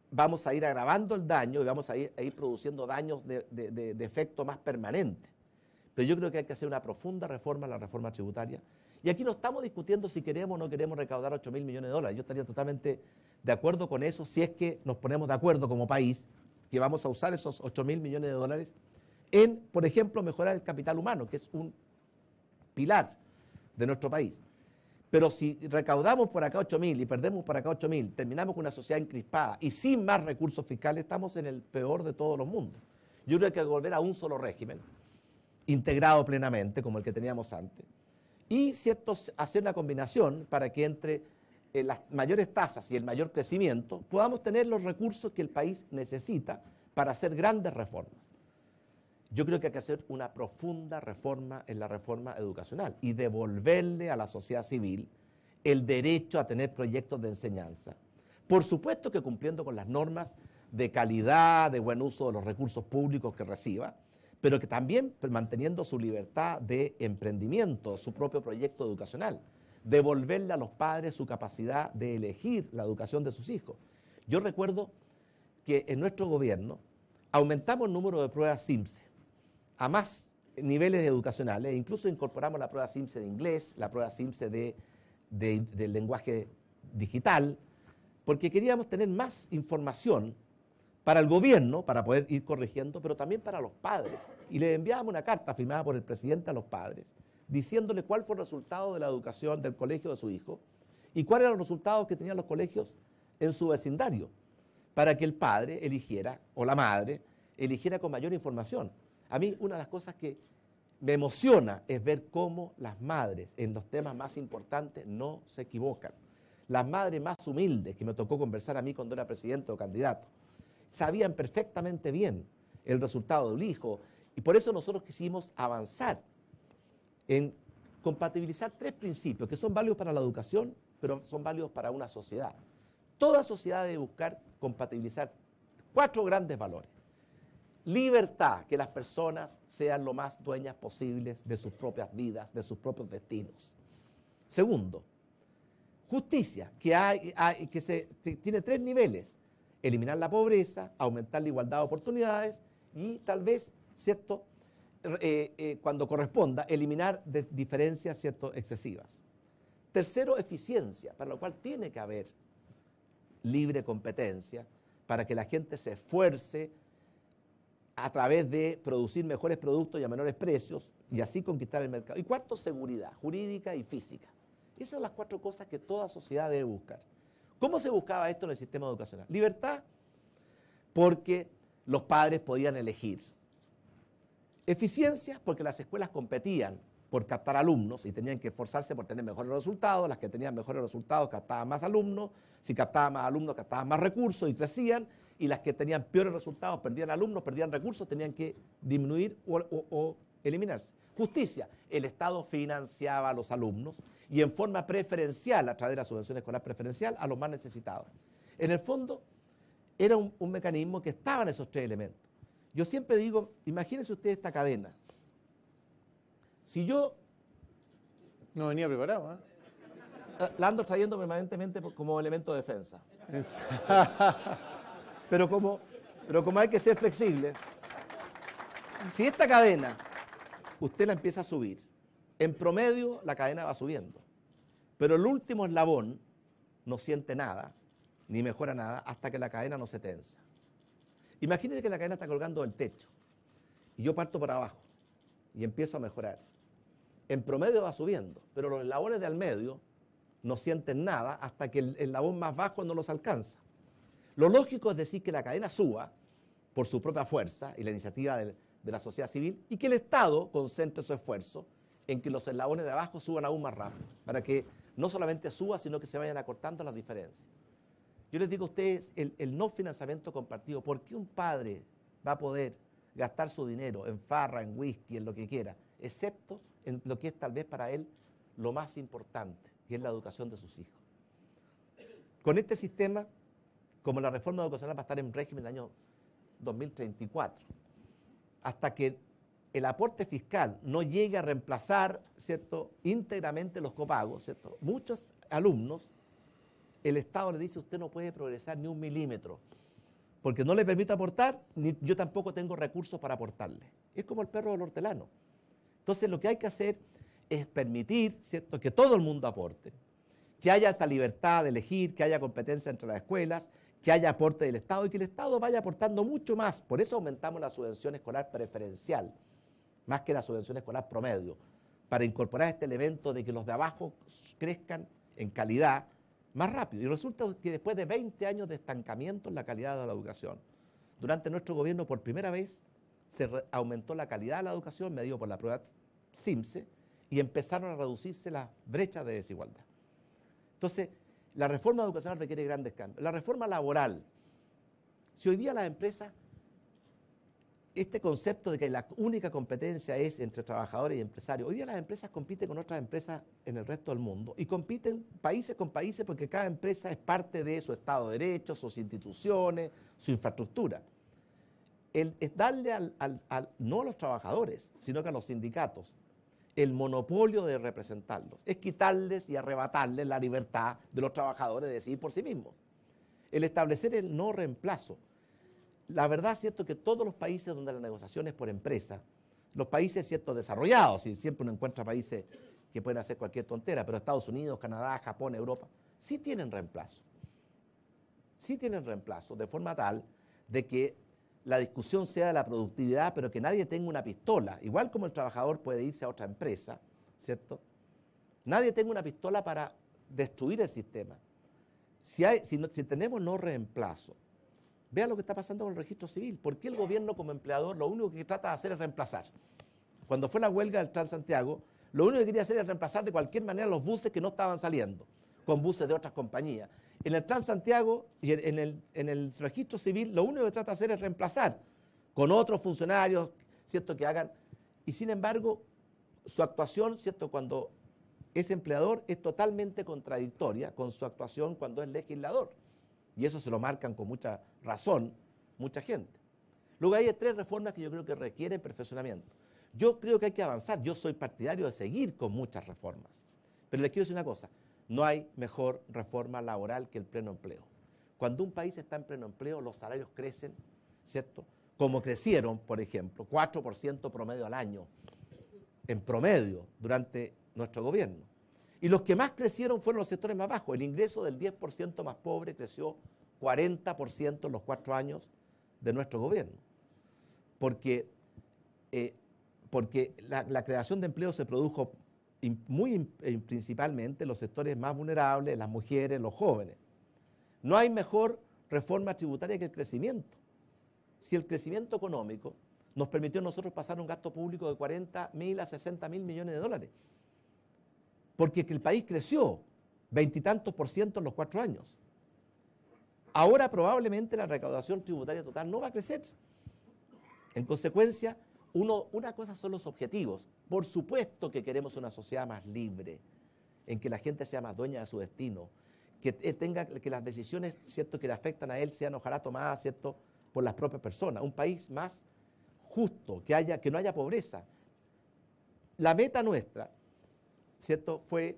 vamos a ir agravando el daño y vamos a ir, produciendo daños de, efecto más permanente. Pero yo creo que hay que hacer una profunda reforma a la reforma tributaria. Y aquí no estamos discutiendo si queremos o no queremos recaudar 8 mil millones de dólares. Yo estaría totalmente de acuerdo con eso si es que nos ponemos de acuerdo como país que vamos a usar esos 8 mil millones de dólares en, por ejemplo, mejorar el capital humano, que es un pilar de nuestro país. Pero si recaudamos por acá 8.000 y perdemos por acá 8.000, terminamos con una sociedad encrispada y sin más recursos fiscales, estamos en el peor de todos los mundos. Yo creo que hay que volver a un solo régimen, integrado plenamente, como el que teníamos antes, y cierto, hacer una combinación para que entre eh, las mayores tasas y el mayor crecimiento podamos tener los recursos que el país necesita para hacer grandes reformas. Yo creo que hay que hacer una profunda reforma en la reforma educacional y devolverle a la sociedad civil el derecho a tener proyectos de enseñanza. Por supuesto que cumpliendo con las normas de calidad, de buen uso de los recursos públicos que reciba, pero que también manteniendo su libertad de emprendimiento, su propio proyecto educacional, devolverle a los padres su capacidad de elegir la educación de sus hijos. Yo recuerdo que en nuestro gobierno aumentamos el número de pruebas SIMSE a más niveles educacionales. E incluso incorporamos la prueba SIMSE de inglés, la prueba SIMSE de, del lenguaje digital, porque queríamos tener más información para el gobierno, para poder ir corrigiendo, pero también para los padres. Y le enviábamos una carta firmada por el presidente a los padres, diciéndole cuál fue el resultado de la educación del colegio de su hijo y cuáles eran los resultados que tenían los colegios en su vecindario, para que el padre eligiera, o la madre, eligiera con mayor información. A mí una de las cosas que me emociona es ver cómo las madres en los temas más importantes no se equivocan. Las madres más humildes, que me tocó conversar a mí cuando era presidente o candidato, sabían perfectamente bien el resultado del hijo y por eso nosotros quisimos avanzar en compatibilizar tres principios que son válidos para la educación, pero son válidos para una sociedad. Toda sociedad debe buscar compatibilizar cuatro grandes valores libertad, que las personas sean lo más dueñas posibles de sus propias vidas, de sus propios destinos. Segundo, justicia, que, hay, que se, tiene tres niveles. Eliminar la pobreza, aumentar la igualdad de oportunidades y tal vez, ¿cierto? Eh, eh, cuando corresponda, eliminar diferencias excesivas. Tercero, eficiencia, para lo cual tiene que haber libre competencia, para que la gente se esfuerce, a través de producir mejores productos y a menores precios y así conquistar el mercado. Y cuarto, seguridad jurídica y física. Esas son las cuatro cosas que toda sociedad debe buscar. ¿Cómo se buscaba esto en el sistema educacional? Libertad, porque los padres podían elegir. Eficiencia, porque las escuelas competían por captar alumnos y tenían que esforzarse por tener mejores resultados. Las que tenían mejores resultados captaban más alumnos, si captaban más alumnos captaban más recursos y crecían y las que tenían peores resultados, perdían alumnos, perdían recursos, tenían que disminuir o, eliminarse. Justicia, el Estado financiaba a los alumnos y en forma preferencial, a través de la subvención escolar preferencial, a los más necesitados. En el fondo, era un, mecanismo que estaba en esos tres elementos. Yo siempre digo, imagínense ustedes esta cadena. Si yo... No venía preparado, ¿eh? La ando trayendo permanentemente como elemento de defensa. *laughs* Pero como, pero hay que ser flexible, si esta cadena usted la empieza a subir, en promedio la cadena va subiendo, pero el último eslabón no siente nada, ni mejora nada, hasta que la cadena no se tensa. Imagínese que la cadena está colgando del techo y yo parto para abajo y empiezo a mejorar. En promedio va subiendo, pero los eslabones de al medio no sienten nada hasta que el eslabón más bajo no los alcanza. Lo lógico es decir que la cadena suba por su propia fuerza y la iniciativa de, la sociedad civil y que el Estado concentre su esfuerzo en que los eslabones de abajo suban aún más rápido, para que no solamente suba, sino que se vayan acortando las diferencias. Yo les digo a ustedes, el, el no financiamiento compartido, ¿por qué un padre va a poder gastar su dinero en farra, en whisky, en lo que quiera, excepto en lo que es tal vez para él lo más importante, que es la educación de sus hijos? Con este sistema como la reforma educacional va a estar en régimen el año 2034. Hasta que el aporte fiscal no llegue a reemplazar, ¿cierto?, íntegramente los copagos, Muchos alumnos, el Estado le dice, usted no puede progresar ni un milímetro, porque no le permite aportar, ni yo tampoco tengo recursos para aportarle. Es como el perro del hortelano. Entonces lo que hay que hacer es permitir, ¿cierto?, que todo el mundo aporte, que haya esta libertad de elegir, que haya competencia entre las escuelas, que haya aporte del Estado y que el Estado vaya aportando mucho más. Por eso aumentamos la subvención escolar preferencial, más que la subvención escolar promedio, para incorporar este elemento de que los de abajo crezcan en calidad más rápido. Y resulta que después de 20 años de estancamiento en la calidad de la educación, durante nuestro gobierno por primera vez se aumentó la calidad de la educación, medido por la prueba SIMSE, y empezaron a reducirse las brechas de desigualdad. Entonces, la reforma educacional requiere grandes cambios. La reforma laboral. Si hoy día las empresas, este concepto de que la única competencia es entre trabajadores y empresarios, hoy día las empresas compiten con otras empresas en el resto del mundo y compiten países con países porque cada empresa es parte de su Estado de Derecho, sus instituciones, su infraestructura. El, es darle no a los trabajadores, sino que a los sindicatos el monopolio de representarlos, es quitarles y arrebatarles la libertad de los trabajadores de decidir por sí mismos. El establecer el no reemplazo. La verdad es cierto que todos los países donde la negociación es por empresa, los países ciertos desarrollados, y siempre uno encuentra países que pueden hacer cualquier tontera, pero Estados Unidos, Canadá, Japón, Europa, sí tienen reemplazo. Sí tienen reemplazo, de forma tal de que la discusión sea de la productividad, pero que nadie tenga una pistola, igual como el trabajador puede irse a otra empresa, ¿cierto? Nadie tenga una pistola para destruir el sistema. Si, tenemos no reemplazo, vea lo que está pasando con el registro civil. ¿Por qué el gobierno como empleador lo único que trata de hacer es reemplazar? Cuando fue la huelga del Transantiago, lo único que quería hacer era reemplazar de cualquier manera los buses que no estaban saliendo, con buses de otras compañías. En el Transantiago y en el, registro civil lo único que trata de hacer es reemplazar con otros funcionarios, ¿cierto? Que hagan. Y sin embargo, su actuación, ¿cierto? Cuando es empleador es totalmente contradictoria con su actuación cuando es legislador. Y eso se lo marcan con mucha razón mucha gente. Luego hay tres reformas que yo creo que requieren perfeccionamiento. Yo creo que hay que avanzar, yo soy partidario de seguir con muchas reformas. Pero le quiero decir una cosa, no hay mejor reforma laboral que el pleno empleo. Cuando un país está en pleno empleo, los salarios crecen, ¿cierto? Como crecieron, por ejemplo, 4% promedio al año, en promedio, durante nuestro gobierno. Y los que más crecieron fueron los sectores más bajos. El ingreso del 10% más pobre creció 40% en los cuatro años de nuestro gobierno. Porque, eh, porque la creación de empleo se produjo muy eh, principalmente los sectores más vulnerables, las mujeres, los jóvenes. No hay mejor reforma tributaria que el crecimiento. Si el crecimiento económico nos permitió a nosotros pasar un gasto público de 40 mil a 60 mil millones de dólares, porque el país creció veintitantos por ciento en los cuatro años. Ahora probablemente la recaudación tributaria total no va a crecer. En consecuencia, una cosa son los objetivos. Por supuesto que queremos una sociedad más libre, en que la gente sea más dueña de su destino, que eh, tenga que las decisiones, cierto, que le afectan a él sean ojalá tomadas, cierto, por las propias personas. Un país más justo, que haya, que no haya pobreza. La meta nuestra, cierto, fue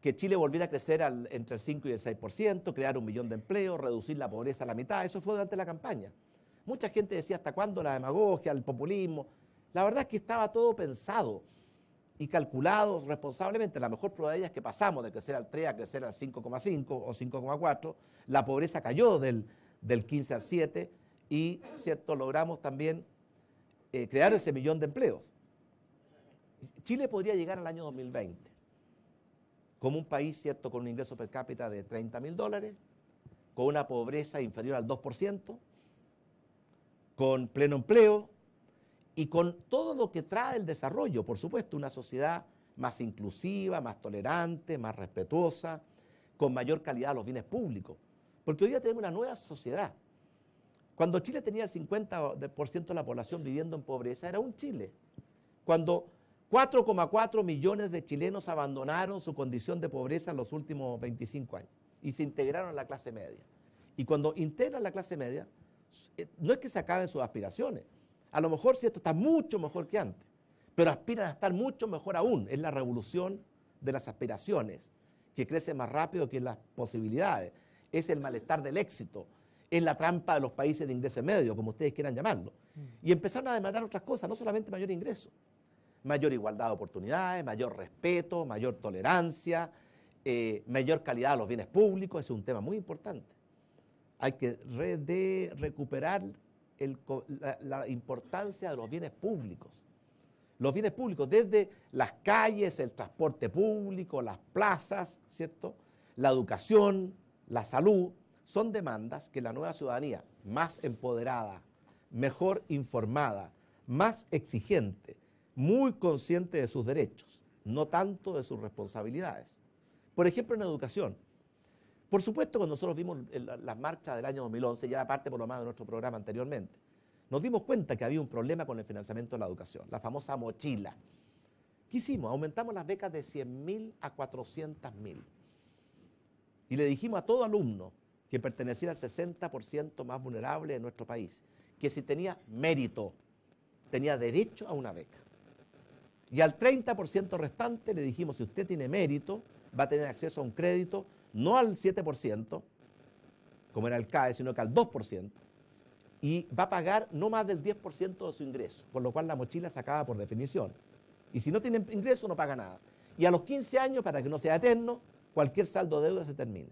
que Chile volviera a crecer entre el 5 y el 6%, crear un millón de empleos, reducir la pobreza a la mitad. Eso fue durante la campaña. Mucha gente decía, ¿hasta cuándo la demagogia, el populismo? La verdad es que estaba todo pensado y calculado responsablemente. La mejor prueba ella es que pasamos de crecer al 3 a crecer al 5,5 o 5,4. La pobreza cayó del, 15 al 7 y, ¿cierto?, logramos también eh, crear ese millón de empleos. Chile podría llegar al año 2020 como un país, ¿cierto?, con un ingreso per cápita de 30 mil dólares, con una pobreza inferior al 2%, con pleno empleo y con todo lo que trae el desarrollo, por supuesto, una sociedad más inclusiva, más tolerante, más respetuosa, con mayor calidad de los bienes públicos. Porque hoy día tenemos una nueva sociedad. Cuando Chile tenía el 50% de la población viviendo en pobreza, era un Chile. Cuando 4,4 millones de chilenos abandonaron su condición de pobreza en los últimos 25 años y se integraron a la clase media. Y cuando integran la clase media, eh, no es que se acaben sus aspiraciones. A lo mejor si esto está mucho mejor que antes, pero aspiran a estar mucho mejor aún. Es la revolución de las aspiraciones, que crece más rápido que las posibilidades. Es el malestar del éxito, es la trampa de los países de ingreso medio, como ustedes quieran llamarlo. Mm. Y empezaron a demandar otras cosas, no solamente mayor ingreso, mayor igualdad de oportunidades, mayor respeto, mayor tolerancia, eh, mayor calidad de los bienes públicos, es un tema muy importante hay que recuperar la, la, importancia de los bienes públicos. Los bienes públicos, desde las calles, el transporte público, las plazas, ¿cierto? La educación, la salud, son demandas que la nueva ciudadanía, más empoderada, mejor informada, más exigente, muy consciente de sus derechos, no tanto de sus responsabilidades. Por ejemplo, en educación, por supuesto, cuando nosotros vimos las marchas del año 2011, ya era parte por lo más de nuestro programa anteriormente, nos dimos cuenta que había un problema con el financiamiento de la educación, la famosa mochila. ¿Qué hicimos? Aumentamos las becas de 100.000 a 400.000. Y le dijimos a todo alumno que pertenecía al 60% más vulnerable de nuestro país, que si tenía mérito, tenía derecho a una beca. Y al 30% restante le dijimos, si usted tiene mérito, va a tener acceso a un crédito no al 7%, como era el CAE, sino que al 2%, y va a pagar no más del 10% de su ingreso, con lo cual la mochila se acaba por definición. Y si no tiene ingreso, no paga nada. Y a los 15 años, para que no sea eterno, cualquier saldo de deuda se termina.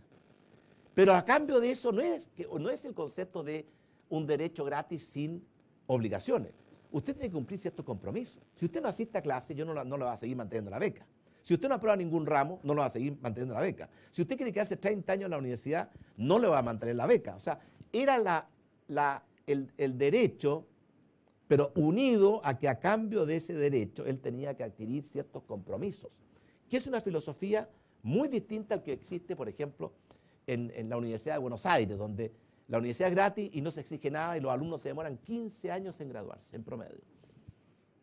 Pero a cambio de eso no es, no es el concepto de un derecho gratis sin obligaciones. Usted tiene que cumplir ciertos compromisos. Si usted no asiste a clase, yo no, no lo va a seguir manteniendo la beca. Si usted no aprueba ningún ramo, no lo va a seguir manteniendo la beca. Si usted quiere quedarse 30 años en la universidad, no le va a mantener la beca. O sea, era el, derecho, pero unido a que a cambio de ese derecho él tenía que adquirir ciertos compromisos, que es una filosofía muy distinta al que existe, por ejemplo, en, la Universidad de Buenos Aires, donde la universidad es gratis y no se exige nada y los alumnos se demoran 15 años en graduarse, en promedio.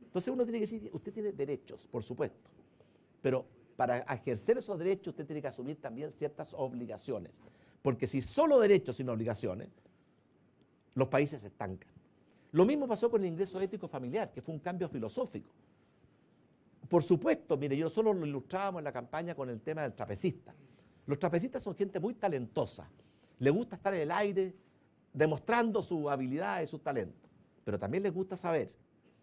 Entonces uno tiene que decir, usted tiene derechos, por supuesto, pero para ejercer esos derechos usted tiene que asumir también ciertas obligaciones. Porque si solo derechos sin obligaciones, los países se estancan. Lo mismo pasó con el ingreso ético familiar, que fue un cambio filosófico. Por supuesto, mire, yo solo lo ilustrábamos en la campaña con el tema del trapecista. Los trapecistas son gente muy talentosa. Les gusta estar en el aire demostrando su habilidad y su talento. Pero también les gusta saber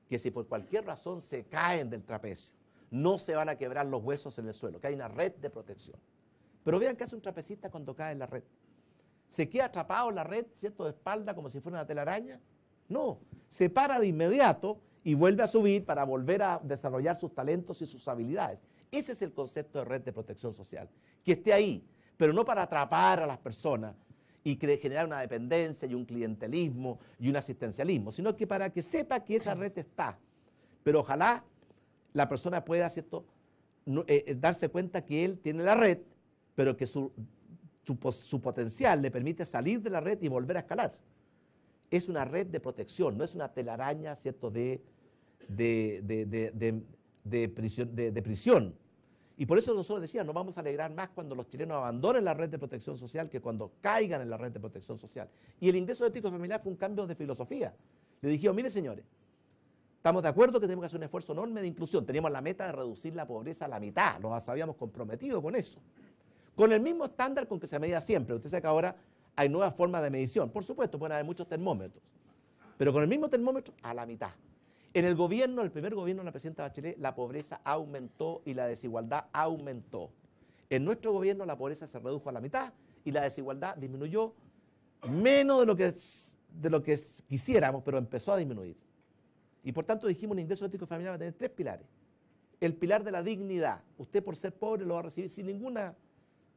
que si por cualquier razón se caen del trapecio, no se van a quebrar los huesos en el suelo, que hay una red de protección. Pero vean que hace un trapecista cuando cae en la red. ¿Se queda atrapado en la red, cierto, de espalda como si fuera una telaraña? No, se para de inmediato y vuelve a subir para volver a desarrollar sus talentos y sus habilidades. Ese es el concepto de red de protección social, que esté ahí, pero no para atrapar a las personas y generar una dependencia y un clientelismo y un asistencialismo, sino que para que sepa que esa red está. Pero ojalá la persona pueda ¿cierto? Eh, eh, darse cuenta que él tiene la red, pero que su, potencial le permite salir de la red y volver a escalar. Es una red de protección, no es una telaraña ¿cierto? De, de, de, de prisión, Y por eso nosotros decíamos, no vamos a alegrar más cuando los chilenos abandonen la red de protección social que cuando caigan en la red de protección social. Y el ingreso de ético familiar fue un cambio de filosofía. Le dijimos, mire señores, Estamos de acuerdo que tenemos que hacer un esfuerzo enorme de inclusión. Teníamos la meta de reducir la pobreza a la mitad. Nos habíamos comprometido con eso. Con el mismo estándar con que se medía siempre. Usted sabe que ahora hay nuevas formas de medición. Por supuesto, pueden haber muchos termómetros. Pero con el mismo termómetro, a la mitad. En el gobierno, el primer gobierno de la presidenta Bachelet, la pobreza aumentó y la desigualdad aumentó. En nuestro gobierno la pobreza se redujo a la mitad y la desigualdad disminuyó menos de lo que, de lo que quisiéramos, pero empezó a disminuir. Y por tanto dijimos, el ingreso ético familiar va a tener tres pilares. El pilar de la dignidad, usted por ser pobre lo va a recibir sin ninguna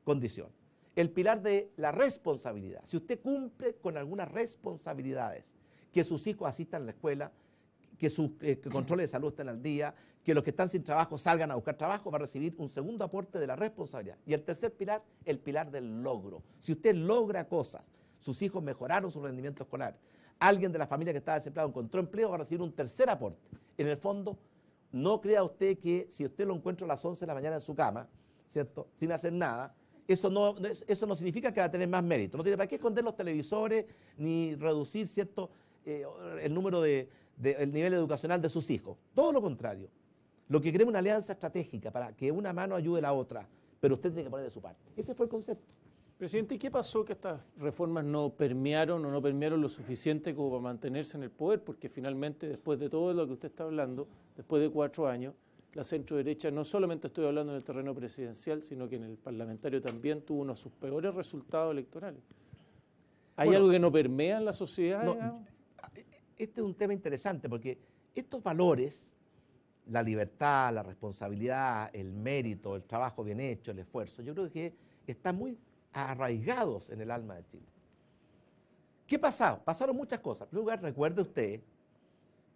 condición. El pilar de la responsabilidad, si usted cumple con algunas responsabilidades, que sus hijos asistan a la escuela, que sus eh, controles de salud estén al día, que los que están sin trabajo salgan a buscar trabajo, va a recibir un segundo aporte de la responsabilidad. Y el tercer pilar, el pilar del logro. Si usted logra cosas, sus hijos mejoraron su rendimiento escolar, alguien de la familia que estaba desempleado encontró empleo, va a recibir un tercer aporte. En el fondo, no crea usted que si usted lo encuentra a las 11 de la mañana en su cama, ¿cierto? Sin hacer nada, eso no, eso no significa que va a tener más mérito. No tiene para qué esconder los televisores ni reducir, ¿cierto? Eh, el número de, el nivel educacional de sus hijos. Todo lo contrario. Lo que queremos una alianza estratégica para que una mano ayude a la otra, pero usted tiene que poner de su parte. Ese fue el concepto. Presidente, ¿y qué pasó que estas reformas no permearon o no permearon lo suficiente como para mantenerse en el poder? Porque finalmente, después de todo lo que usted está hablando, después de cuatro años, la centro-derecha, no solamente estoy hablando en el terreno presidencial, sino que en el parlamentario también tuvo uno de sus peores resultados electorales. ¿Hay algo que no permea en la sociedad? este es un tema interesante porque estos valores, la libertad, la responsabilidad, el mérito, el trabajo bien hecho, el esfuerzo, yo creo que está muy arraigados en el alma de Chile. ¿Qué pasó? Pasaron muchas cosas. En primer lugar, recuerde usted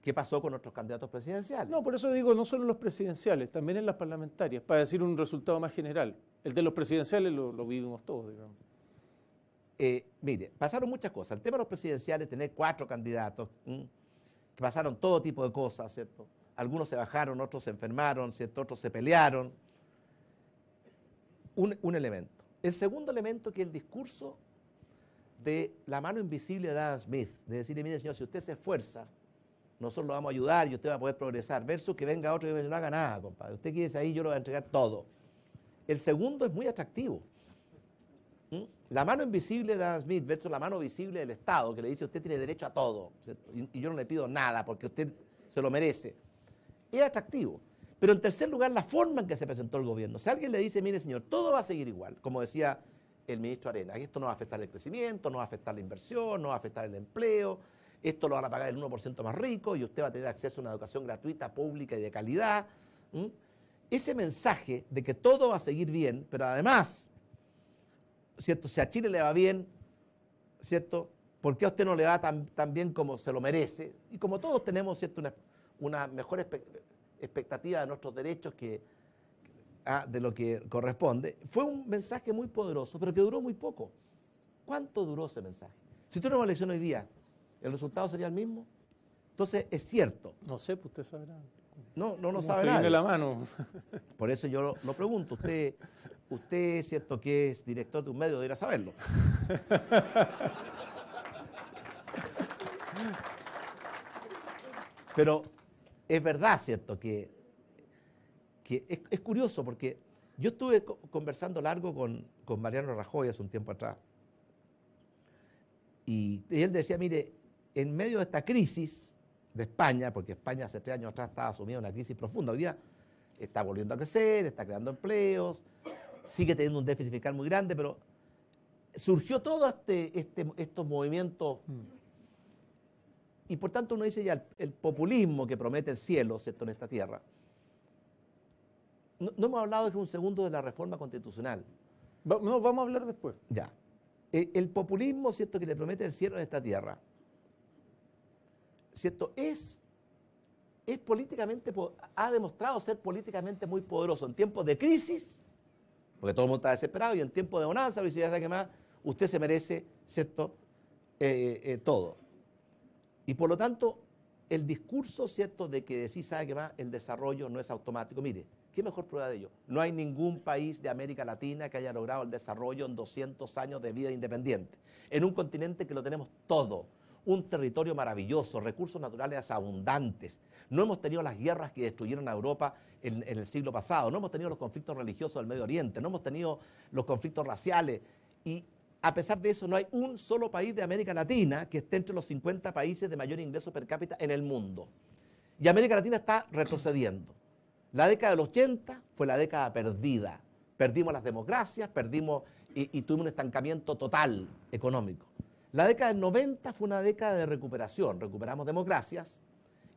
qué pasó con nuestros candidatos presidenciales. No, por eso digo, no solo en los presidenciales, también en las parlamentarias, para decir un resultado más general. El de los presidenciales lo, lo vivimos todos, digamos. Eh, mire, pasaron muchas cosas. El tema de los presidenciales, tener cuatro candidatos, que pasaron todo tipo de cosas, ¿cierto? Algunos se bajaron, otros se enfermaron, ¿cierto? Otros se pelearon. un elemento. El segundo elemento que el discurso de la mano invisible de Adam Smith, de decirle, mire señor, si usted se esfuerza, nosotros lo vamos a ayudar y usted va a poder progresar, versus que venga otro y no haga nada, compadre. Usted quédese ahí, yo lo voy a entregar todo. El segundo es muy atractivo. ¿Mm? La mano invisible de Adam Smith versus la mano visible del Estado, que le dice usted tiene derecho a todo y yo no le pido nada porque usted se lo merece. Es atractivo. Pero en tercer lugar, la forma en que se presentó el gobierno. Si alguien le dice, mire señor, todo va a seguir igual, como decía el ministro Arena, esto no va a afectar el crecimiento, no va a afectar la inversión, no va a afectar el empleo, esto lo van a pagar el 1% más rico y usted va a tener acceso a una educación gratuita, pública y de calidad. Ese mensaje de que todo va a seguir bien, pero además, ¿cierto? Si a Chile le va bien, ¿cierto? ¿Por qué a usted no le va tan, bien como se lo merece? Y como todos tenemos, ¿cierto? Una, una mejor expectativa de nuestros derechos que, ah, de lo que corresponde, fue un mensaje muy poderoso, pero que duró muy poco. ¿Cuánto duró ese mensaje? Si tú no elección hoy día, ¿el resultado sería el mismo? Entonces, es cierto. No sé, pues usted sabrá. No, no no sabe la mano. *laughs* Por eso yo lo, pregunto. Usted, usted es cierto que es director de un medio, debería saberlo. *laughs* Pero es verdad, ¿cierto? Que, es, curioso porque yo estuve conversando largo con, Mariano Rajoy hace un tiempo atrás. Y, él decía, mire, en medio de esta crisis de España, porque España hace tres años atrás estaba en una crisis profunda, hoy día está volviendo a crecer, está creando empleos, sigue teniendo un déficit fiscal muy grande, pero surgió todo este, este estos movimientos mm. Y por tanto uno dice ya, el, populismo que promete el cielo, ¿cierto?, en esta tierra. No, hemos hablado de un segundo de la reforma constitucional. no, vamos a hablar después. Ya. E, el, populismo, ¿cierto?, que le promete el cielo en esta tierra, ¿cierto?, es, es políticamente, ha demostrado ser políticamente muy poderoso en tiempos de crisis, porque todo el mundo está desesperado, y en tiempos de bonanza, visibilidad que más, usted se merece, ¿cierto?, eh, eh, todo. Y por lo tanto, el discurso, ¿cierto?, de que decís, ¿sabe ah, qué más? El desarrollo no es automático. Mire, ¿qué mejor prueba de ello? No hay ningún país de América Latina que haya logrado el desarrollo en 200 años de vida independiente. En un continente que lo tenemos todo. Un territorio maravilloso, recursos naturales abundantes. No hemos tenido las guerras que destruyeron a Europa en, el siglo pasado. No hemos tenido los conflictos religiosos del Medio Oriente. No hemos tenido los conflictos raciales. Y a pesar de eso, no hay un solo país de América Latina que esté entre los 50 países de mayor ingreso per cápita en el mundo. Y América Latina está retrocediendo. La década del 80 fue la década perdida. Perdimos las democracias, perdimos y, tuvimos un estancamiento total económico. La década del 90 fue una década de recuperación. Recuperamos democracias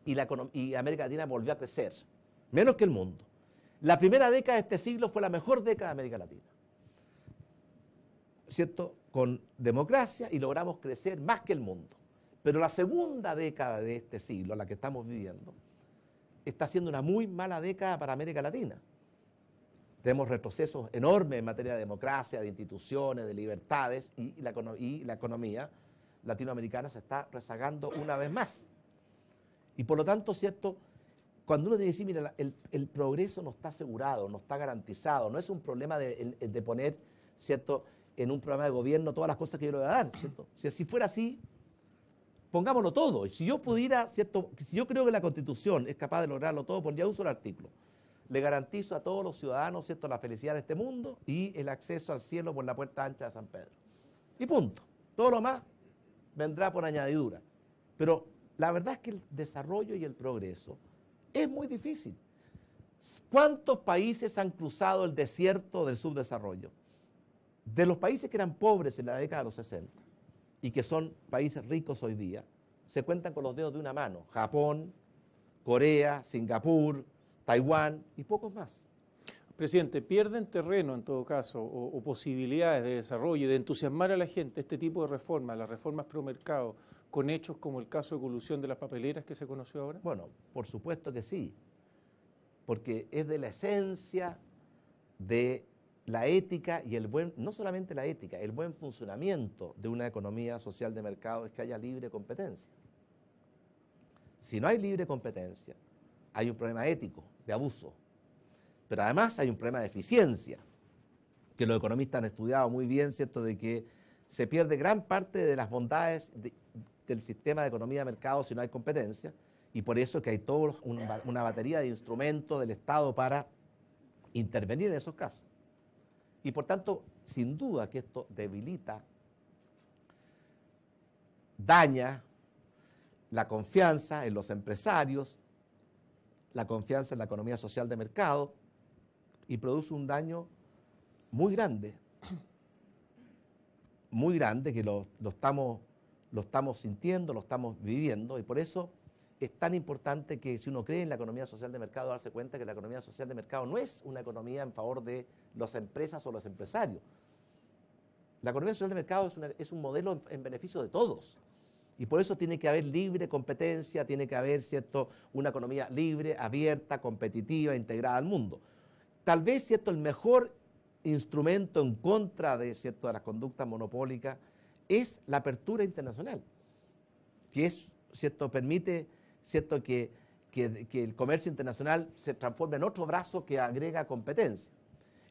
y, la, y América Latina volvió a crecer, menos que el mundo. La primera década de este siglo fue la mejor década de América Latina. ¿cierto?, con democracia y logramos crecer más que el mundo. Pero la segunda década de este siglo, la que estamos viviendo, está siendo una muy mala década para América Latina. Tenemos retrocesos enormes en materia de democracia, de instituciones, de libertades y la, economía latinoamericana se está rezagando una vez más. Y por lo tanto, ¿cierto? Cuando uno dice, mira, el, progreso no está asegurado, no está garantizado, no es un problema de, de poner, ¿cierto? en un programa de gobierno todas las cosas que yo le voy a dar, ¿cierto? Si así fuera así, pongámoslo todo. si yo pudiera, ¿cierto? Si yo creo que la Constitución es capaz de lograrlo todo, ya uso el artículo. Le garantizo a todos los ciudadanos, ¿cierto?, la felicidad de este mundo y el acceso al cielo por la puerta ancha de San Pedro. Y punto. Todo lo más vendrá por añadidura. Pero la verdad es que el desarrollo y el progreso es muy difícil. ¿Cuántos países han cruzado el desierto del subdesarrollo? de los países que eran pobres en la década de los 60 y que son países ricos hoy día, se cuentan con los dedos de una mano. Japón, Corea, Singapur, Taiwán y pocos más. Presidente, pierden terreno en todo caso o, posibilidades de desarrollo y de entusiasmar a la gente este tipo de reformas, las reformas pro mercado, con hechos como el caso de evolución de las papeleras que se conoció ahora? Bueno, por supuesto que sí, porque es de la esencia de la ética y el buen, no solamente la ética, el buen funcionamiento de una economía social de mercado es que haya libre competencia. Si no hay libre competencia, hay un problema ético de abuso, pero además hay un problema de eficiencia, que los economistas han estudiado muy bien, ¿cierto?, de que se pierde gran parte de las bondades del sistema de economía de mercado si no hay competencia, y por eso que hay toda una batería de instrumentos del Estado para intervenir en esos casos. Y por tanto, sin duda que esto debilita, daña la confianza en los empresarios, la confianza en la economía social de mercado y produce un daño muy grande, muy grande que lo, lo, estamos, lo estamos sintiendo, lo estamos viviendo y por eso es tan importante que si uno cree en la economía social de mercado, darse cuenta que la economía social de mercado no es una economía en favor de las empresas o los empresarios. La economía social de mercado es, un modelo en, beneficio de todos. Y por eso tiene que haber libre competencia, tiene que haber ¿cierto? una economía libre, abierta, competitiva, integrada al mundo. Tal vez ¿cierto? el mejor instrumento en contra de, ¿cierto? de las conductas monopólicas es la apertura internacional, que es, ¿cierto? permite ¿cierto? que el comercio internacional se transforme en otro brazo que agrega competencia.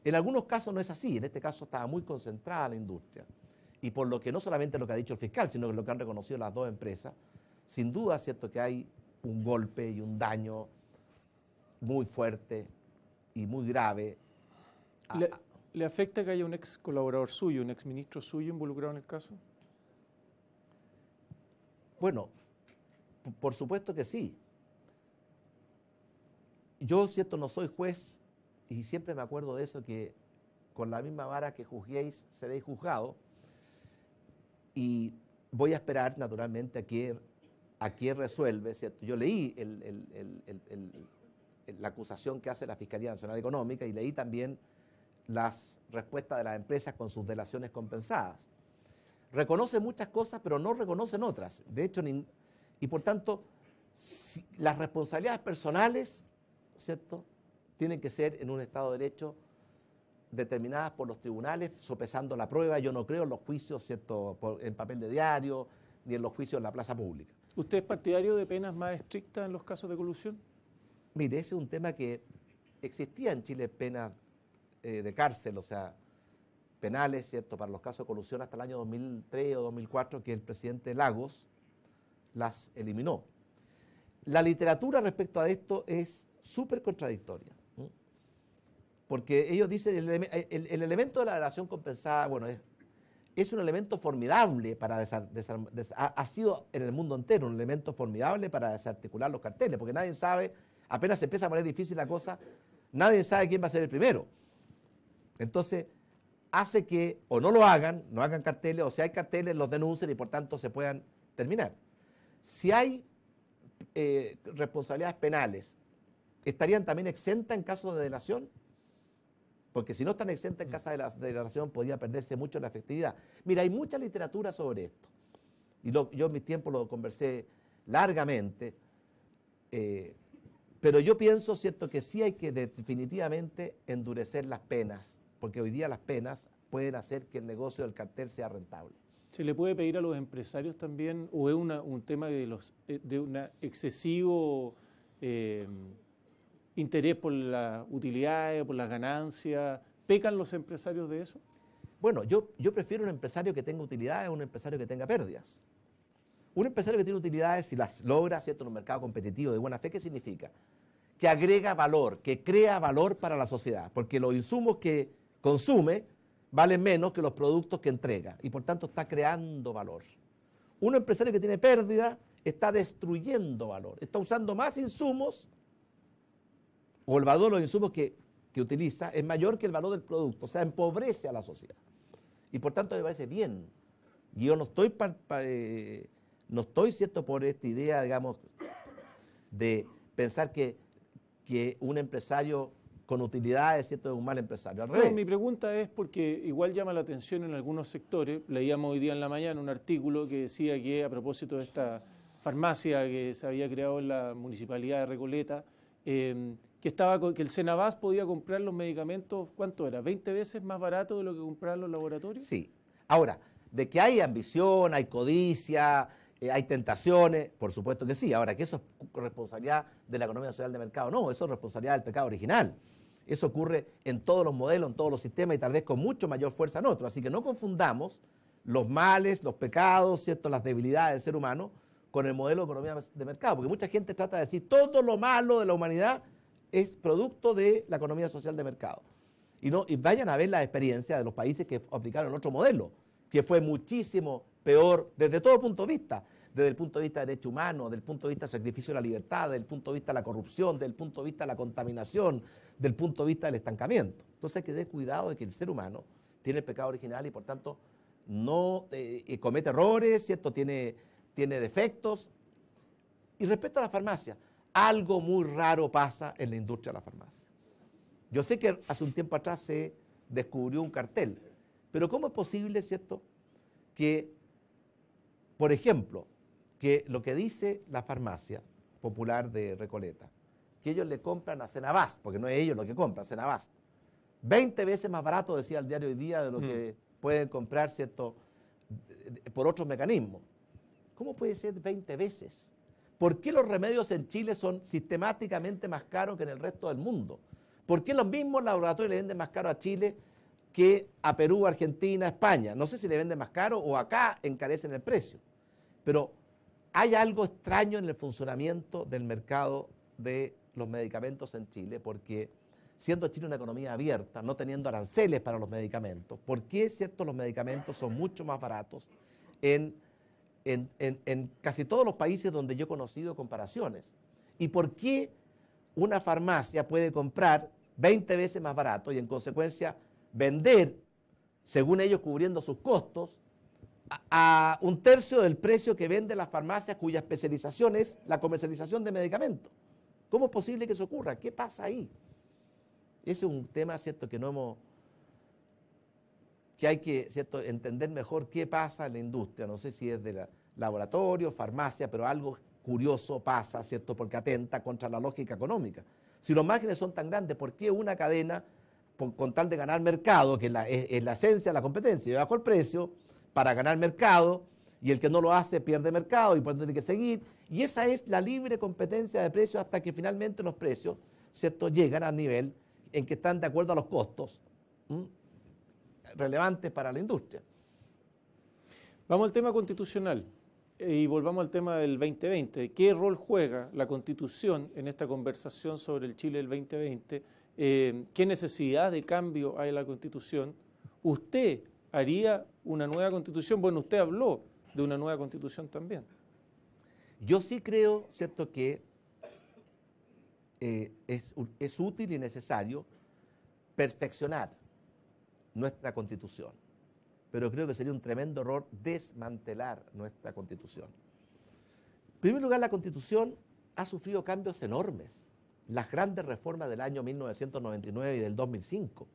En algunos casos no es así, en este caso estaba muy concentrada la industria. Y por lo que no solamente lo que ha dicho el fiscal, sino que lo que han reconocido las dos empresas, sin duda es cierto que hay un golpe y un daño muy fuerte y muy grave. ¿Le, ¿Le, afecta que haya un ex colaborador suyo, un ex ministro suyo involucrado en el caso? Bueno, por supuesto que sí. Yo, cierto, no soy juez y siempre me acuerdo de eso, que con la misma vara que juzguéis seréis juzgados. Y voy a esperar, naturalmente, a que, a resuelve, ¿cierto? Yo leí la acusación que hace la Fiscalía Nacional Económica y leí también las respuestas de las empresas con sus delaciones compensadas. Reconoce muchas cosas, pero no reconocen otras. De hecho, y por tanto, las responsabilidades personales, ¿cierto? tienen que ser en un Estado de Derecho determinadas por los tribunales, sopesando la prueba. Yo no creo en los juicios ¿cierto? por en papel de diario, ni en los juicios en la plaza pública. ¿Usted es partidario de penas más estrictas en los casos de colusión? Mire, ese es un tema que existía en Chile penas eh, de cárcel, o sea, penales, ¿cierto?, para los casos de colusión hasta el año 2003 o 2004, que el presidente Lagos las eliminó. La literatura respecto a esto es súper contradictoria porque ellos dicen el, eh, elemento de la delación compensada, bueno, es, un elemento formidable para ha, sido en el mundo entero un elemento formidable para desarticular los carteles, porque nadie sabe, apenas se empieza a poner difícil la cosa, nadie sabe quién va a ser el primero. Entonces, hace que o no lo hagan, no hagan carteles, o si hay carteles, los denuncien y por tanto se puedan terminar. Si hay eh, responsabilidades penales, ¿estarían también exentas en caso de delación? porque si no están exentas en mm. casa de la, declaración podría perderse mucho la efectividad. Mira, hay mucha literatura sobre esto, y yo en mis tiempos lo conversé largamente, eh, pero yo pienso, cierto, que sí hay que definitivamente endurecer las penas, porque hoy día las penas pueden hacer que el negocio del cartel sea rentable. ¿Se le puede pedir a los empresarios también, o es un tema de, los, eh, una excesivo... Eh, interés por las utilidades, por las ganancias. ¿Pecan los empresarios de eso? Bueno, yo, prefiero un empresario que tenga utilidades a un empresario que tenga pérdidas. Un empresario que tiene utilidades y si las logra, ¿cierto?, en un mercado competitivo de buena fe, ¿qué significa? Que agrega valor, que crea valor para la sociedad, porque los insumos que consume valen menos que los productos que entrega y por tanto está creando valor. Un empresario que tiene pérdida está destruyendo valor, está usando más insumos o el valor de los insumos que, utiliza es mayor que el valor del producto, o sea, empobrece a la sociedad. Y por tanto me parece bien. Yo no estoy, eh, no estoy cierto por esta idea, digamos, de pensar que, un empresario con utilidades, ¿cierto?, es un mal empresario. Al mi pregunta es porque igual llama la atención en algunos sectores. Leíamos hoy día en la mañana un artículo que decía que a propósito de esta farmacia que se había creado en la municipalidad de Recoleta, eh, que, estaba, que el Senabas podía comprar los medicamentos, ¿cuánto era? ¿20 veces más barato de lo que comprar los laboratorios? Sí. Ahora, de que hay ambición, hay codicia, eh, hay tentaciones, por supuesto que sí. Ahora, que eso es responsabilidad de la economía social de mercado, no, eso es responsabilidad del pecado original. Eso ocurre en todos los modelos, en todos los sistemas y tal vez con mucho mayor fuerza en otros. Así que no confundamos los males, los pecados, ¿cierto? las debilidades del ser humano con el modelo de economía de mercado, porque mucha gente trata de decir todo lo malo de la humanidad es producto de la economía social de mercado. Y, no, vayan a ver la experiencia de los países que aplicaron otro modelo, que fue muchísimo peor desde todo punto de vista, desde el punto de vista de derecho humano, desde el punto de vista del sacrificio de la libertad, desde el punto de vista de la corrupción, desde el punto de vista de la contaminación, desde el punto de vista del estancamiento. Entonces hay que tener cuidado de que el ser humano tiene el pecado original y por tanto no eh, comete errores, ¿cierto? Tiene, tiene defectos. Y respecto a la farmacia, algo muy raro pasa en la industria de la farmacia. Yo sé que hace un tiempo atrás se descubrió un cartel, pero ¿cómo es posible, cierto, que, por ejemplo, que lo que dice la farmacia popular de Recoleta, que ellos le compran a Cenabast, porque no es ellos lo que compran, Cenabast, 20 veces más barato, decía el diario hoy día, de lo mm. que pueden comprar, cierto, por otros mecanismos. ¿Cómo puede ser 20 veces? ¿Por qué los remedios en Chile son sistemáticamente más caros que en el resto del mundo? ¿Por qué los mismos laboratorios le venden más caro a Chile que a Perú, Argentina, España? No sé si le venden más caro o acá encarecen el precio. Pero hay algo extraño en el funcionamiento del mercado de los medicamentos en Chile, porque siendo Chile una economía abierta, no teniendo aranceles para los medicamentos, ¿por qué cierto los medicamentos son mucho más baratos en en, casi todos los países donde yo he conocido comparaciones. ¿Y por qué una farmacia puede comprar 20 veces más barato y en consecuencia vender, según ellos cubriendo sus costos, a, un tercio del precio que vende las farmacias cuya especialización es la comercialización de medicamentos. ¿Cómo es posible que eso ocurra? ¿Qué pasa ahí? Ese es un tema, ¿cierto?, que no hemos que hay que ¿cierto? entender mejor qué pasa en la industria. No sé si es de laboratorio, farmacia, pero algo curioso pasa, ¿cierto? Porque atenta contra la lógica económica. Si los márgenes son tan grandes, ¿por qué una cadena, con tal de ganar mercado, que es, la esencia de la competencia, yo bajo el precio para ganar mercado y el que no lo hace pierde mercado y por tiene que seguir? Y esa es la libre competencia de precios hasta que finalmente los precios, ¿cierto?, llegan al nivel en que están de acuerdo a los costos relevantes para la industria. Vamos al tema constitucional eh, y volvamos al tema del 2020. ¿Qué rol juega la Constitución en esta conversación sobre el Chile del 2020? Eh, ¿Qué necesidad de cambio hay en la Constitución? ¿Usted haría una nueva Constitución? Bueno, usted habló de una nueva Constitución también. Yo sí creo, ¿cierto?, que eh, es útil y necesario perfeccionar nuestra constitución. Pero creo que sería un tremendo error desmantelar nuestra constitución. En primer lugar, la constitución ha sufrido cambios enormes. Las grandes reformas del año 1999 y del 2005.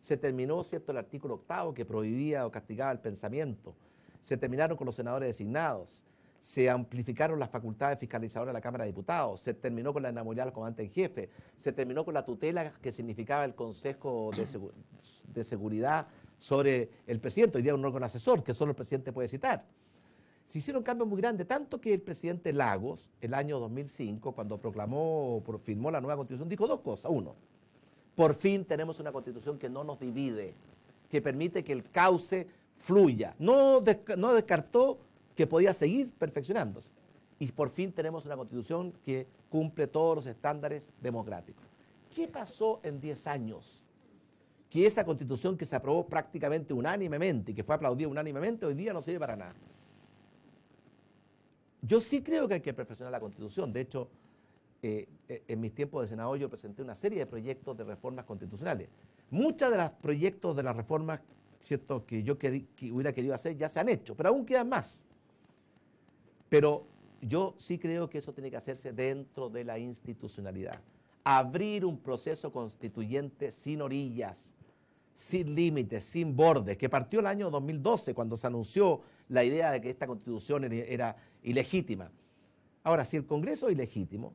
Se terminó, ¿cierto?, el artículo octavo que prohibía o castigaba el pensamiento. Se terminaron con los senadores designados se amplificaron las facultades fiscalizadoras de la Cámara de Diputados, se terminó con la enamorada del comandante en jefe, se terminó con la tutela que significaba el Consejo de, Seguridad sobre el presidente, hoy día un órgano asesor que solo el presidente puede citar. Se hicieron cambios muy grandes, tanto que el presidente Lagos, el año 2005, cuando proclamó, firmó la nueva constitución, dijo dos cosas. Uno, por fin tenemos una constitución que no nos divide, que permite que el cauce fluya. No, no descartó que podía seguir perfeccionándose. Y por fin tenemos una constitución que cumple todos los estándares democráticos. ¿Qué pasó en 10 años? Que esa constitución que se aprobó prácticamente unánimemente y que fue aplaudida unánimemente, hoy día no sirve para nada. Yo sí creo que hay que perfeccionar la constitución. De hecho, eh, eh, en mis tiempos de senador yo presenté una serie de proyectos de reformas constitucionales. Muchos de los proyectos de las reformas cierto, que yo hubiera querido hacer ya se han hecho, pero aún quedan más. Pero yo sí creo que eso tiene que hacerse dentro de la institucionalidad. Abrir un proceso constituyente sin orillas, sin límites, sin bordes, que partió el año 2012 cuando se anunció la idea de que esta constitución era ilegítima. Ahora, si el Congreso es ilegítimo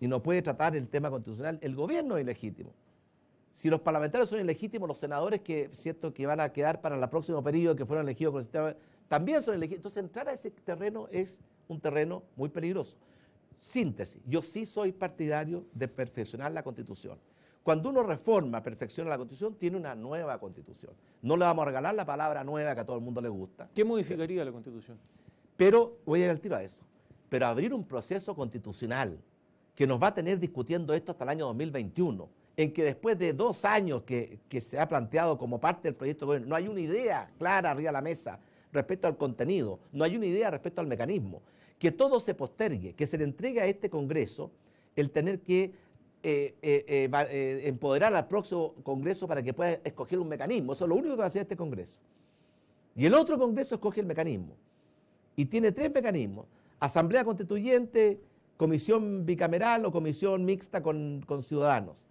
y no puede tratar el tema constitucional, el gobierno es ilegítimo. Si los parlamentarios son ilegítimos, los senadores que, cierto, que van a quedar para el próximo periodo que fueron elegidos con el sistema también son elegidos. Entonces entrar a ese terreno es un terreno muy peligroso. Síntesis, yo sí soy partidario de perfeccionar la constitución. Cuando uno reforma, perfecciona la constitución, tiene una nueva constitución. No le vamos a regalar la palabra nueva que a todo el mundo le gusta. ¿Qué modificaría la constitución? Pero voy a ir al tiro a eso. Pero abrir un proceso constitucional que nos va a tener discutiendo esto hasta el año 2021, en que después de dos años que, se ha planteado como parte del proyecto de gobierno, no hay una idea clara arriba de la mesa respecto al contenido, no hay una idea respecto al mecanismo. Que todo se postergue, que se le entregue a este Congreso el tener que eh, eh, eh, empoderar al próximo Congreso para que pueda escoger un mecanismo. Eso es lo único que va a hacer este Congreso. Y el otro Congreso escoge el mecanismo. Y tiene tres mecanismos. Asamblea constituyente, comisión bicameral o comisión mixta con ciudadanos.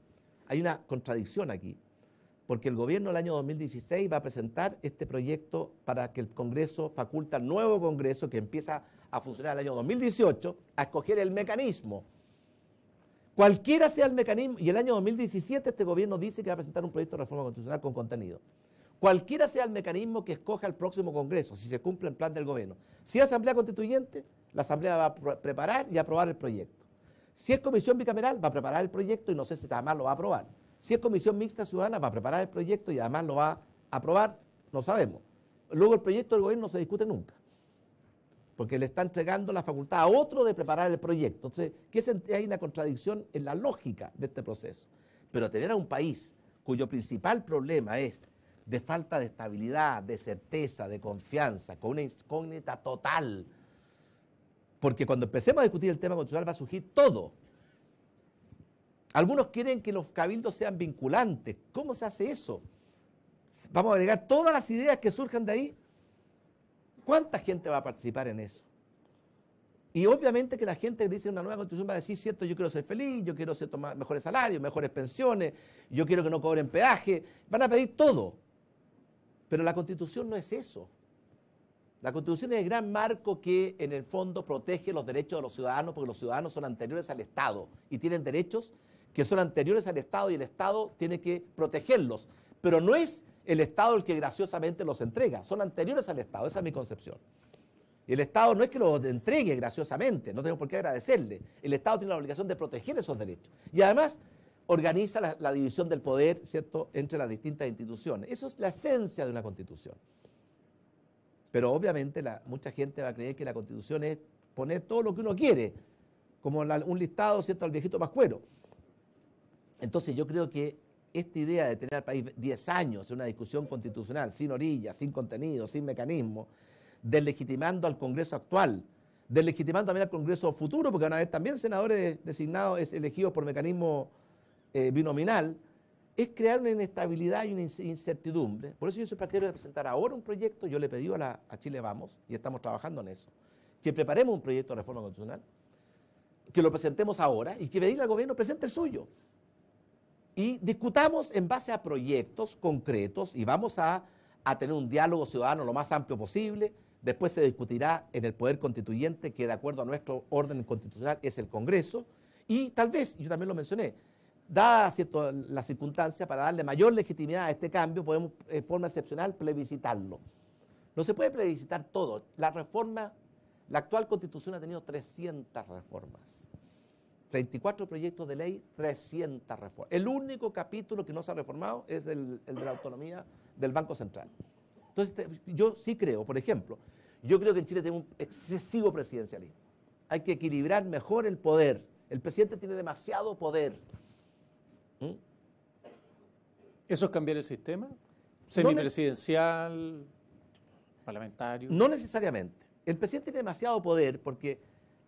Hay una contradicción aquí porque el gobierno el año 2016 va a presentar este proyecto para que el Congreso faculta al nuevo Congreso que empieza a funcionar el año 2018 a escoger el mecanismo. Cualquiera sea el mecanismo, y el año 2017 este gobierno dice que va a presentar un proyecto de reforma constitucional con contenido. Cualquiera sea el mecanismo que escoja el próximo Congreso, si se cumple el plan del gobierno. Si es Asamblea Constituyente, la Asamblea va a preparar y aprobar el proyecto. Si es Comisión Bicameral, va a preparar el proyecto y no sé si jamás lo va a aprobar. Si es comisión mixta ciudadana, va a preparar el proyecto y además lo va a aprobar, no sabemos. Luego el proyecto del gobierno no se discute nunca, porque le está entregando la facultad a otro de preparar el proyecto. Entonces, ¿qué hay una contradicción en la lógica de este proceso. Pero tener a un país cuyo principal problema es de falta de estabilidad, de certeza, de confianza, con una incógnita total. Porque cuando empecemos a discutir el tema constitucional va a surgir todo, algunos quieren que los cabildos sean vinculantes. ¿Cómo se hace eso? Vamos a agregar todas las ideas que surjan de ahí. ¿Cuánta gente va a participar en eso? Y obviamente que la gente que dice una nueva constitución va a decir, cierto, yo quiero ser feliz, yo quiero ser tomar mejores salarios, mejores pensiones, yo quiero que no cobren peaje, van a pedir todo. Pero la constitución no es eso. La constitución es el gran marco que en el fondo protege los derechos de los ciudadanos, porque los ciudadanos son anteriores al Estado y tienen derechos que son anteriores al Estado y el Estado tiene que protegerlos. Pero no es el Estado el que graciosamente los entrega, son anteriores al Estado, esa es mi concepción. El Estado no es que los entregue graciosamente, no tenemos por qué agradecerle. El Estado tiene la obligación de proteger esos derechos. Y además organiza la, división del poder, ¿cierto?, entre las distintas instituciones. Eso es la esencia de una constitución. Pero obviamente mucha gente va a creer que la constitución es poner todo lo que uno quiere, como un listado, ¿cierto?, al viejito pascuero. Entonces yo creo que esta idea de tener al país 10 años en una discusión constitucional, sin orillas, sin contenido, sin mecanismo, deslegitimando al Congreso actual, deslegitimando también al Congreso futuro, porque van a haber también senadores designados, elegidos por mecanismo eh, binominal, es crear una inestabilidad y una incertidumbre. Por eso yo soy partidario de presentar ahora un proyecto, yo le pedí a, a Chile Vamos, y estamos trabajando en eso, que preparemos un proyecto de reforma constitucional, que lo presentemos ahora y que pedirle al gobierno presente el suyo y discutamos en base a proyectos concretos y vamos a, tener un diálogo ciudadano lo más amplio posible. Después se discutirá en el Poder Constituyente, que de acuerdo a nuestro orden constitucional es el Congreso. Y tal vez, yo también lo mencioné, dada la circunstancia, para darle mayor legitimidad a este cambio, podemos en eh, forma excepcional plebiscitarlo. No se puede plebiscitar todo. La reforma, la actual constitución ha tenido 300 reformas. 34 proyectos de ley, 300 reformas. El único capítulo que no se ha reformado es el, de la autonomía del Banco Central. Entonces, yo sí creo, por ejemplo, yo creo que en Chile tenemos un excesivo presidencialismo. Hay que equilibrar mejor el poder. El presidente tiene demasiado poder. ¿Mm? ¿Eso es cambiar el sistema? ¿Semipresidencial? ¿Parlamentario? No necesariamente. El presidente tiene demasiado poder porque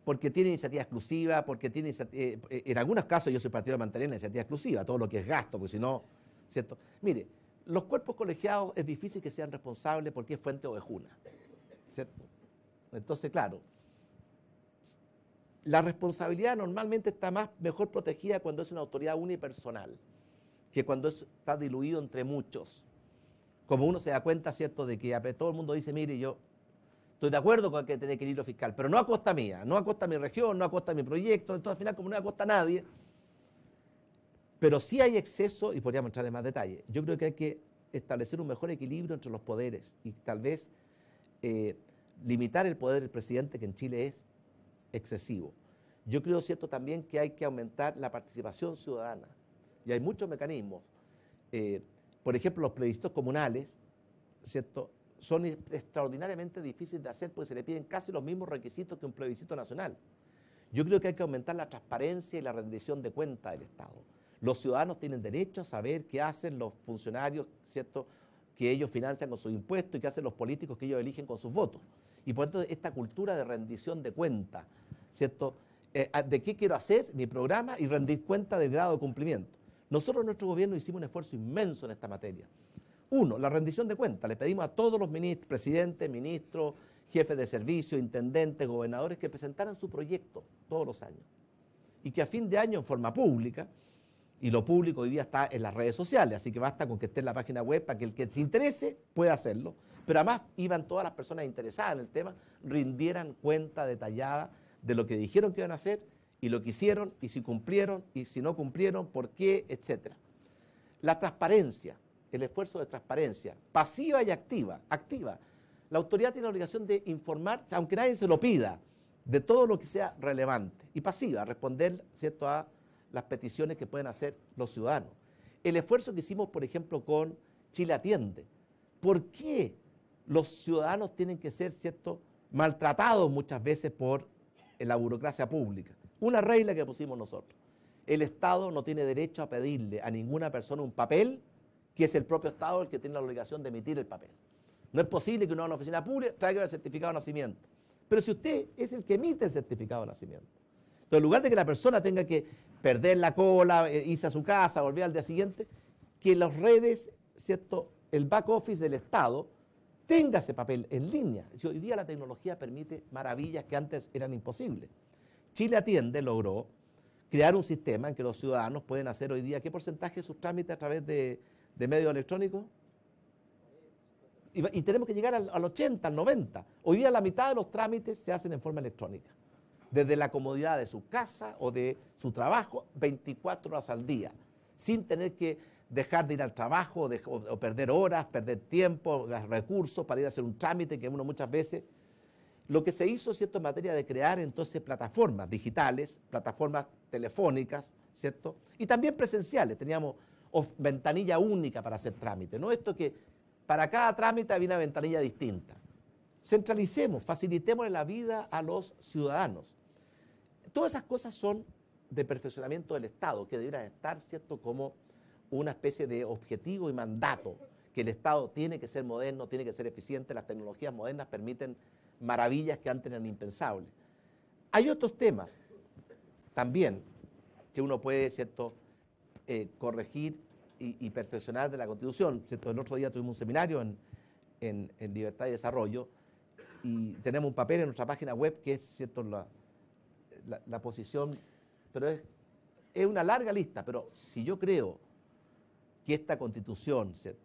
porque tiene iniciativa exclusiva, porque tiene eh, eh, en algunos casos yo soy partido de mantener la iniciativa exclusiva, todo lo que es gasto, porque si no, ¿cierto? Mire, los cuerpos colegiados es difícil que sean responsables porque es fuente ovejuna, ¿cierto? Entonces, claro, la responsabilidad normalmente está más mejor protegida cuando es una autoridad unipersonal que cuando está diluido entre muchos. Como uno se da cuenta, ¿cierto?, de que todo el mundo dice, mire, yo Estoy de acuerdo con que que tener equilibrio fiscal, pero no a costa mía, no a costa de mi región, no a costa de mi proyecto, entonces al final como no a costa a nadie. Pero sí hay exceso, y podríamos entrar en más detalle, yo creo que hay que establecer un mejor equilibrio entre los poderes y tal vez eh, limitar el poder del presidente, que en Chile es excesivo. Yo creo, cierto, también que hay que aumentar la participación ciudadana. Y hay muchos mecanismos. Eh, por ejemplo, los plebiscitos comunales, ¿cierto? son extraordinariamente difíciles de hacer porque se le piden casi los mismos requisitos que un plebiscito nacional. Yo creo que hay que aumentar la transparencia y la rendición de cuenta del Estado. Los ciudadanos tienen derecho a saber qué hacen los funcionarios, ¿cierto?, que ellos financian con sus impuestos y qué hacen los políticos que ellos eligen con sus votos. Y por eso esta cultura de rendición de cuenta, ¿cierto?, eh, ah, de qué quiero hacer mi programa y rendir cuenta del grado de cumplimiento. Nosotros, en nuestro gobierno, hicimos un esfuerzo inmenso en esta materia. Uno, la rendición de cuentas. Le pedimos a todos los ministros, presidentes, ministros, jefes de servicio, intendentes, gobernadores, que presentaran su proyecto todos los años. Y que a fin de año, en forma pública, y lo público hoy día está en las redes sociales, así que basta con que esté en la página web para que el que se interese pueda hacerlo. Pero además iban todas las personas interesadas en el tema, rindieran cuenta detallada de lo que dijeron que iban a hacer y lo que hicieron y si cumplieron y si no cumplieron, por qué, etc. La transparencia, el esfuerzo de transparencia, pasiva y activa, activa. La autoridad tiene la obligación de informar, aunque nadie se lo pida, de todo lo que sea relevante. Y pasiva, responder ¿cierto? a las peticiones que pueden hacer los ciudadanos. El esfuerzo que hicimos, por ejemplo, con Chile Atiende. ¿Por qué los ciudadanos tienen que ser ¿cierto? maltratados muchas veces por eh, la burocracia pública? Una regla que pusimos nosotros. El Estado no tiene derecho a pedirle a ninguna persona un papel que es el propio Estado el que tiene la obligación de emitir el papel. No es posible que una oficina pública traiga el certificado de nacimiento. Pero si usted es el que emite el certificado de nacimiento. en lugar de que la persona tenga que perder la cola, eh, irse a su casa, volver al día siguiente, que las redes, ¿cierto? el back office del Estado tenga ese papel en línea. hoy día la tecnología permite maravillas que antes eran imposibles. Chile Atiende logró crear un sistema en que los ciudadanos pueden hacer hoy día qué porcentaje de sus trámites a través de, de medios electrónicos? Y, tenemos que llegar al, 80, al 90. Hoy día la mitad de los trámites se hacen en forma electrónica desde la comodidad de su casa o de su trabajo 24 horas al día, sin tener que dejar de ir al trabajo o, perder horas, perder tiempo, recursos para ir a hacer un trámite que uno muchas veces... Lo que se hizo, ¿cierto?, en materia de crear entonces plataformas digitales, plataformas telefónicas, ¿cierto? Y también presenciales. Teníamos o ventanilla única para hacer trámite, ¿no? Esto que para cada trámite había una ventanilla distinta. Centralicemos, facilitemos la vida a los ciudadanos. Todas esas cosas son de perfeccionamiento del Estado, que deberían estar, ¿cierto?, como una especie de objetivo y mandato, que el Estado tiene que ser moderno, tiene que ser eficiente, las tecnologías modernas permiten maravillas que antes eran impensables. Hay otros temas también que uno puede, ¿cierto?, eh, corregir y, perfeccionar de la Constitución. ¿cierto? El otro día tuvimos un seminario en, Libertad y Desarrollo y tenemos un papel en nuestra página web que es ¿cierto? La, posición, pero es, es una larga lista, pero si yo creo que esta Constitución ¿cierto?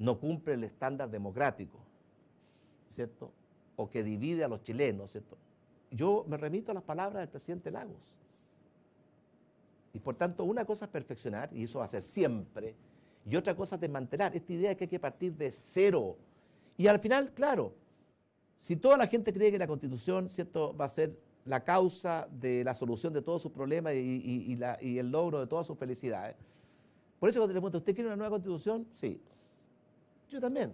no cumple el estándar democrático, ¿cierto? o que divide a los chilenos, ¿cierto? yo me remito a las palabras del presidente Lagos. Y por tanto, una cosa es perfeccionar, y eso va a ser siempre, y otra cosa es desmantelar. Esta idea es que hay que partir de cero. Y al final, claro, si toda la gente cree que la constitución ¿cierto? va a ser la causa de la solución de todos sus problemas y, y el logro de todas sus felicidades. Por eso cuando le pregunto, ¿usted quiere una nueva constitución? Sí. Yo también.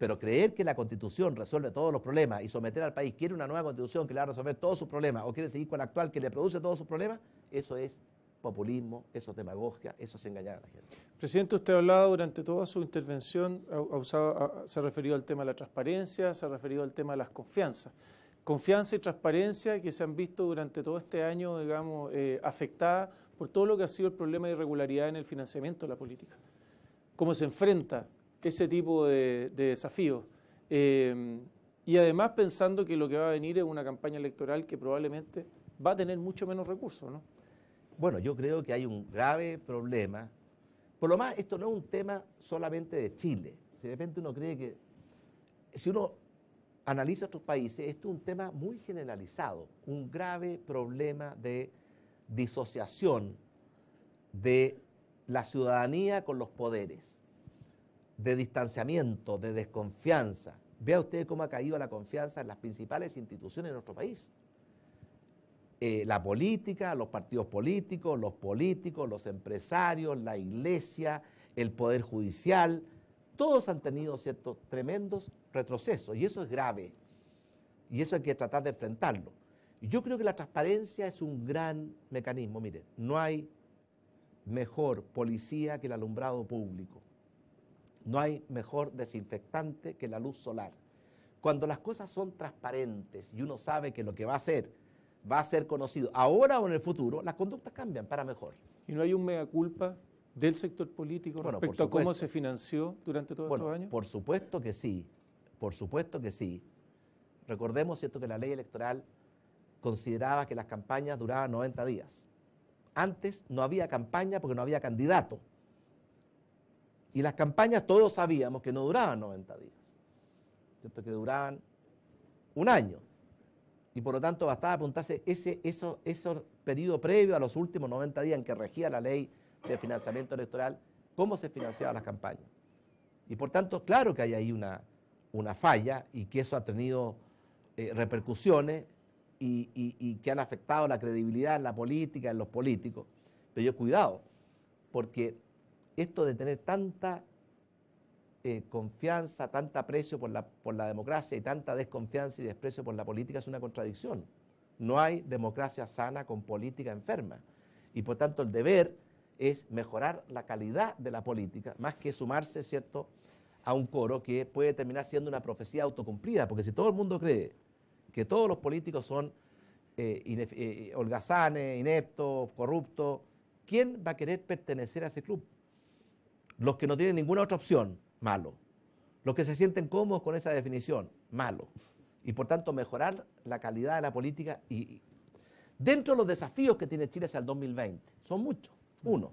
Pero creer que la constitución resuelve todos los problemas y someter al país, quiere una nueva constitución que le va a resolver todos sus problemas o quiere seguir con la actual que le produce todos sus problemas, eso es populismo, eso es demagogia, eso es engañar a la gente. Presidente, usted ha hablado durante toda su intervención, se ha referido al tema de la transparencia, se ha referido al tema de las confianzas. Confianza y transparencia que se han visto durante todo este año, digamos, afectadas eh, afectada por todo lo que ha sido el problema de irregularidad en el financiamiento de la política. Cómo se enfrenta ese tipo de, desafíos. Eh, y además pensando que lo que va a venir es una campaña electoral que probablemente va a tener mucho menos recursos, ¿no? Bueno, yo creo que hay un grave problema. Por lo más, esto no es un tema solamente de Chile. Si de repente uno cree que... Si uno analiza otros países, esto es un tema muy generalizado, un grave problema de disociación de la ciudadanía con los poderes de distanciamiento, de desconfianza. Vea usted cómo ha caído la confianza en las principales instituciones de nuestro país. Eh, la política, los partidos políticos, los políticos, los empresarios, la iglesia, el poder judicial, todos han tenido ciertos tremendos retrocesos y eso es grave y eso hay que tratar de enfrentarlo. yo creo que la transparencia es un gran mecanismo. mire, no hay mejor policía que el alumbrado público. No hay mejor desinfectante que la luz solar. Cuando las cosas son transparentes y uno sabe que lo que va a hacer va a ser conocido ahora o en el futuro, las conductas cambian para mejor. ¿Y no hay un mega culpa del sector político respecto a cómo se financió durante todos estos años? Por supuesto que sí, por supuesto que sí. Recordemos que la ley electoral consideraba que las campañas duraban 90 días. Antes no había campaña porque no había candidato. Y las campañas todos sabíamos que no duraban 90 días, ¿cierto? que duraban un año. Y por lo tanto bastaba apuntarse ese, eso, periodo previo a los últimos 90 días en que regía la ley de financiamiento electoral, cómo se financiaban las campañas. Y por tanto, claro que hay ahí una, una falla y que eso ha tenido eh, repercusiones y, y, que han afectado la credibilidad en la política, en los políticos. Pero yo cuidado, porque esto de tener tanta eh, confianza, tanto aprecio por la, por la democracia y tanta desconfianza y desprecio por la política es una contradicción. No hay democracia sana con política enferma. Y por tanto el deber es mejorar la calidad de la política, más que sumarse, ¿cierto?, a un coro que puede terminar siendo una profecía autocumplida, porque si todo el mundo cree que todos los políticos son eh, eh, holgazanes, ineptos, corruptos, ¿quién va a querer pertenecer a ese club? Los que no tienen ninguna otra opción, malo. Los que se sienten cómodos con esa definición, malo. Y por tanto mejorar la calidad de la política y, dentro de los desafíos que tiene Chile hacia el 2020, son muchos. Uno,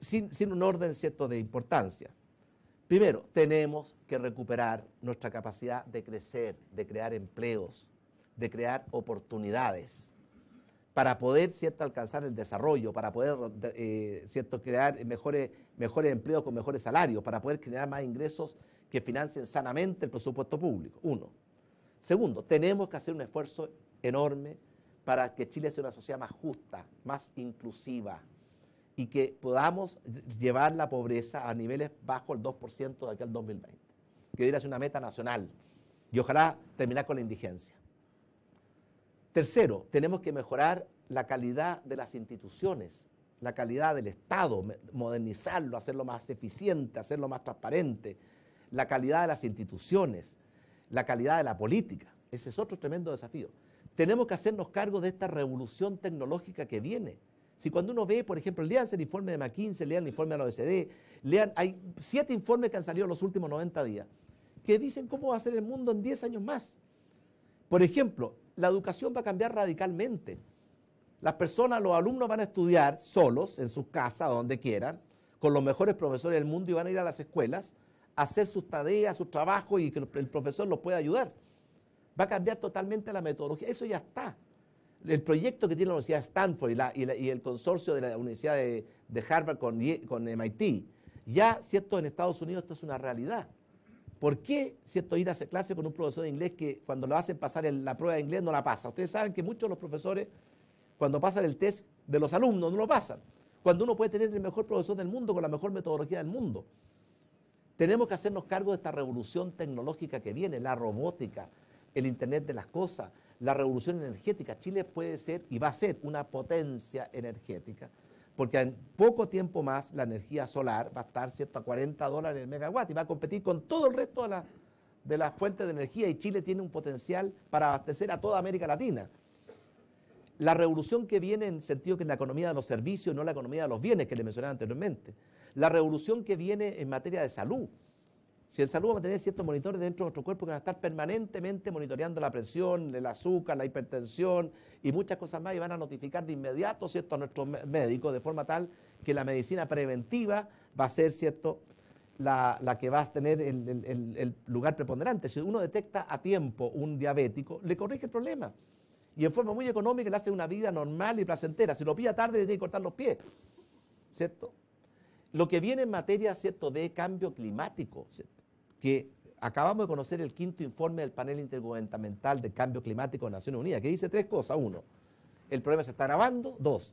sin, sin un orden cierto de importancia. Primero, tenemos que recuperar nuestra capacidad de crecer, de crear empleos, de crear oportunidades para poder ¿cierto? alcanzar el desarrollo, para poder eh, ¿cierto? crear mejores, mejores empleos con mejores salarios, para poder generar más ingresos que financien sanamente el presupuesto público. Uno. Segundo, tenemos que hacer un esfuerzo enorme para que Chile sea una sociedad más justa, más inclusiva y que podamos llevar la pobreza a niveles bajo el 2% de aquí al 2020, que debería una meta nacional y ojalá terminar con la indigencia. Tercero, tenemos que mejorar la calidad de las instituciones, la calidad del Estado, modernizarlo, hacerlo más eficiente, hacerlo más transparente, la calidad de las instituciones, la calidad de la política. Ese es otro tremendo desafío. Tenemos que hacernos cargo de esta revolución tecnológica que viene. Si cuando uno ve, por ejemplo, lean el informe de McKinsey, lean el informe de la OECD, lean, hay siete informes que han salido en los últimos 90 días, que dicen cómo va a ser el mundo en 10 años más. Por ejemplo, la educación va a cambiar radicalmente. Las personas, los alumnos van a estudiar solos, en sus casas, donde quieran, con los mejores profesores del mundo y van a ir a las escuelas a hacer sus tareas, sus trabajos y que el profesor los pueda ayudar. Va a cambiar totalmente la metodología. Eso ya está. El proyecto que tiene la Universidad de Stanford y, el consorcio de la Universidad de, Harvard con, con MIT, ya, ¿cierto? En Estados Unidos esto es una realidad. ¿Por qué cierto ir a hacer clase con un profesor de inglés que cuando lo hacen pasar la prueba de inglés no la pasa? Ustedes saben que muchos de los profesores, cuando pasan el test de los alumnos, no lo pasan. Cuando uno puede tener el mejor profesor del mundo con la mejor metodología del mundo. Tenemos que hacernos cargo de esta revolución tecnológica que viene, la robótica, el Internet de las Cosas, la revolución energética. Chile puede ser y va a ser una potencia energética porque en poco tiempo más la energía solar va a estar ¿cierto? a 40 dólares el megawatt y va a competir con todo el resto de las fuentes de energía y Chile tiene un potencial para abastecer a toda América Latina. La revolución que viene en el sentido que es la economía de los servicios, no la economía de los bienes que le mencionaba anteriormente. La revolución que viene en materia de salud, si el salud va a tener ciertos monitores dentro de nuestro cuerpo que van a estar permanentemente monitoreando la presión, el azúcar, la hipertensión y muchas cosas más y van a notificar de inmediato ¿cierto? a nuestros médicos de forma tal que la medicina preventiva va a ser ¿cierto? La, que va a tener el, el, lugar preponderante. Si uno detecta a tiempo un diabético, le corrige el problema y en forma muy económica le hace una vida normal y placentera. Si lo pilla tarde, le tiene que cortar los pies. ¿Cierto? Lo que viene en materia ¿cierto? de cambio climático, ¿cierto? que acabamos de conocer el quinto informe del panel intergubernamental de cambio climático de Naciones Unidas, que dice tres cosas. Uno, el problema se está agravando. Dos,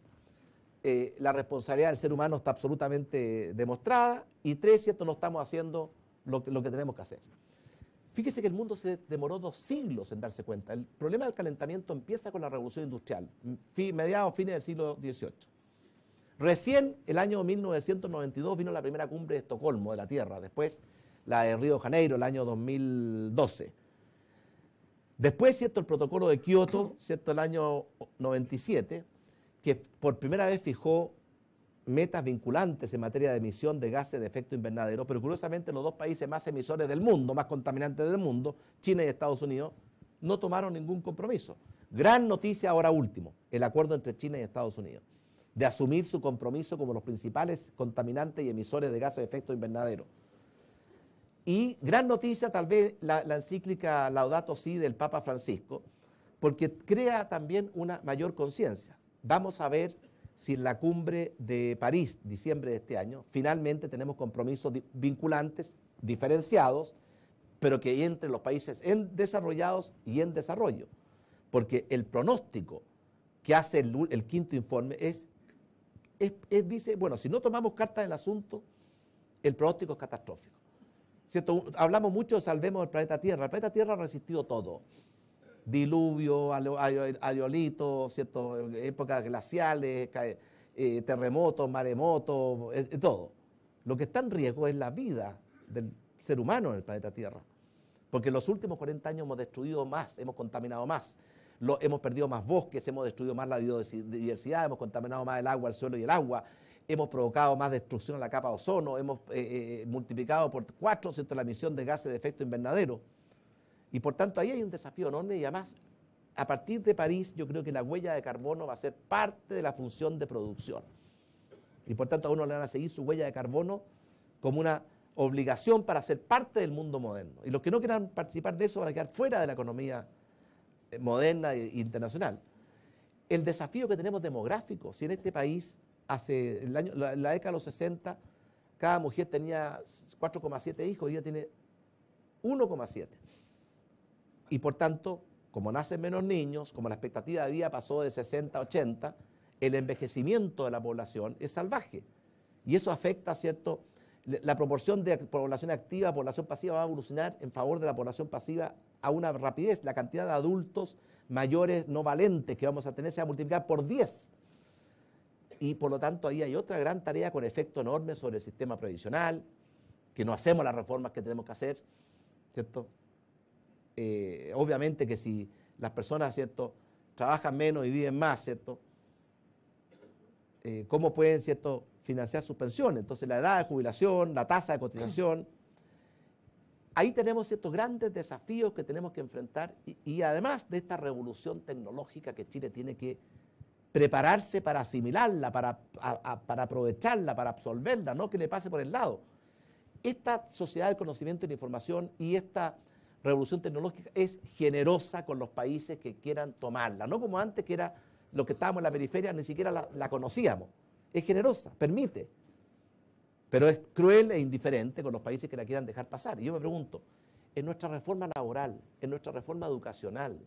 eh, la responsabilidad del ser humano está absolutamente demostrada. Y tres, esto no estamos haciendo lo que, tenemos que hacer. Fíjese que el mundo se demoró dos siglos en darse cuenta. El problema del calentamiento empieza con la revolución industrial, mediados, fines del siglo XVIII. Recién el año 1992 vino la primera cumbre de Estocolmo de la Tierra. Después la de Río de Janeiro, el año 2012. Después, ¿cierto? El protocolo de Kioto, ¿cierto? El año 97, que por primera vez fijó metas vinculantes en materia de emisión de gases de efecto invernadero, pero curiosamente los dos países más emisores del mundo, más contaminantes del mundo, China y Estados Unidos, no tomaron ningún compromiso. Gran noticia ahora último, el acuerdo entre China y Estados Unidos, de asumir su compromiso como los principales contaminantes y emisores de gases de efecto invernadero. Y gran noticia tal vez la, encíclica Laudato Si del Papa Francisco, porque crea también una mayor conciencia. Vamos a ver si en la cumbre de París, diciembre de este año, finalmente tenemos compromisos vinculantes, diferenciados, pero que entre los países en desarrollados y en desarrollo. Porque el pronóstico que hace el, quinto informe es, es, dice, bueno, si no tomamos carta del asunto, el pronóstico es catastrófico. Hablamos mucho, salvemos el planeta Tierra. El planeta Tierra ha resistido todo. Diluvio, ariolito, ¿cierto? épocas glaciales, eh, terremotos, maremotos, eh, eh, todo. Lo que está en riesgo es la vida del ser humano en el planeta Tierra. Porque en los últimos 40 años hemos destruido más, hemos contaminado más. Lo, hemos perdido más bosques, hemos destruido más la biodiversidad, hemos contaminado más el agua, el suelo y el agua, hemos provocado más destrucción a la capa de ozono, hemos eh, eh, multiplicado por 4 la emisión de gases de efecto invernadero. Y por tanto ahí hay un desafío enorme y además a partir de París yo creo que la huella de carbono va a ser parte de la función de producción. Y por tanto a uno le van a seguir su huella de carbono como una obligación para ser parte del mundo moderno. Y los que no quieran participar de eso van a quedar fuera de la economía eh, moderna e internacional. El desafío que tenemos demográfico, si en este país hace el año, la, década de los 60, cada mujer tenía 4,7 hijos, y día tiene 1,7. Y por tanto, como nacen menos niños, como la expectativa de vida pasó de 60 a 80, el envejecimiento de la población es salvaje. Y eso afecta, ¿cierto? La proporción de población activa población pasiva va a evolucionar en favor de la población pasiva a una rapidez. La cantidad de adultos mayores no valentes que vamos a tener se va a multiplicar por 10 y por lo tanto ahí hay otra gran tarea con efecto enorme sobre el sistema previsional, que no hacemos las reformas que tenemos que hacer, ¿cierto? Eh, obviamente que si las personas, ¿cierto?, trabajan menos y viven más, ¿cierto? Eh, ¿Cómo pueden, ¿cierto?, financiar sus pensiones. Entonces, la edad de jubilación, la tasa de cotización. Ahí tenemos ciertos grandes desafíos que tenemos que enfrentar y, y además de esta revolución tecnológica que Chile tiene que prepararse para asimilarla, para, para aprovecharla, para absolverla, no que le pase por el lado. Esta sociedad del conocimiento y la información y esta revolución tecnológica es generosa con los países que quieran tomarla, no como antes que era lo que estábamos en la periferia ni siquiera la, la conocíamos. Es generosa, permite, pero es cruel e indiferente con los países que la quieran dejar pasar. Y yo me pregunto, en nuestra reforma laboral, en nuestra reforma educacional,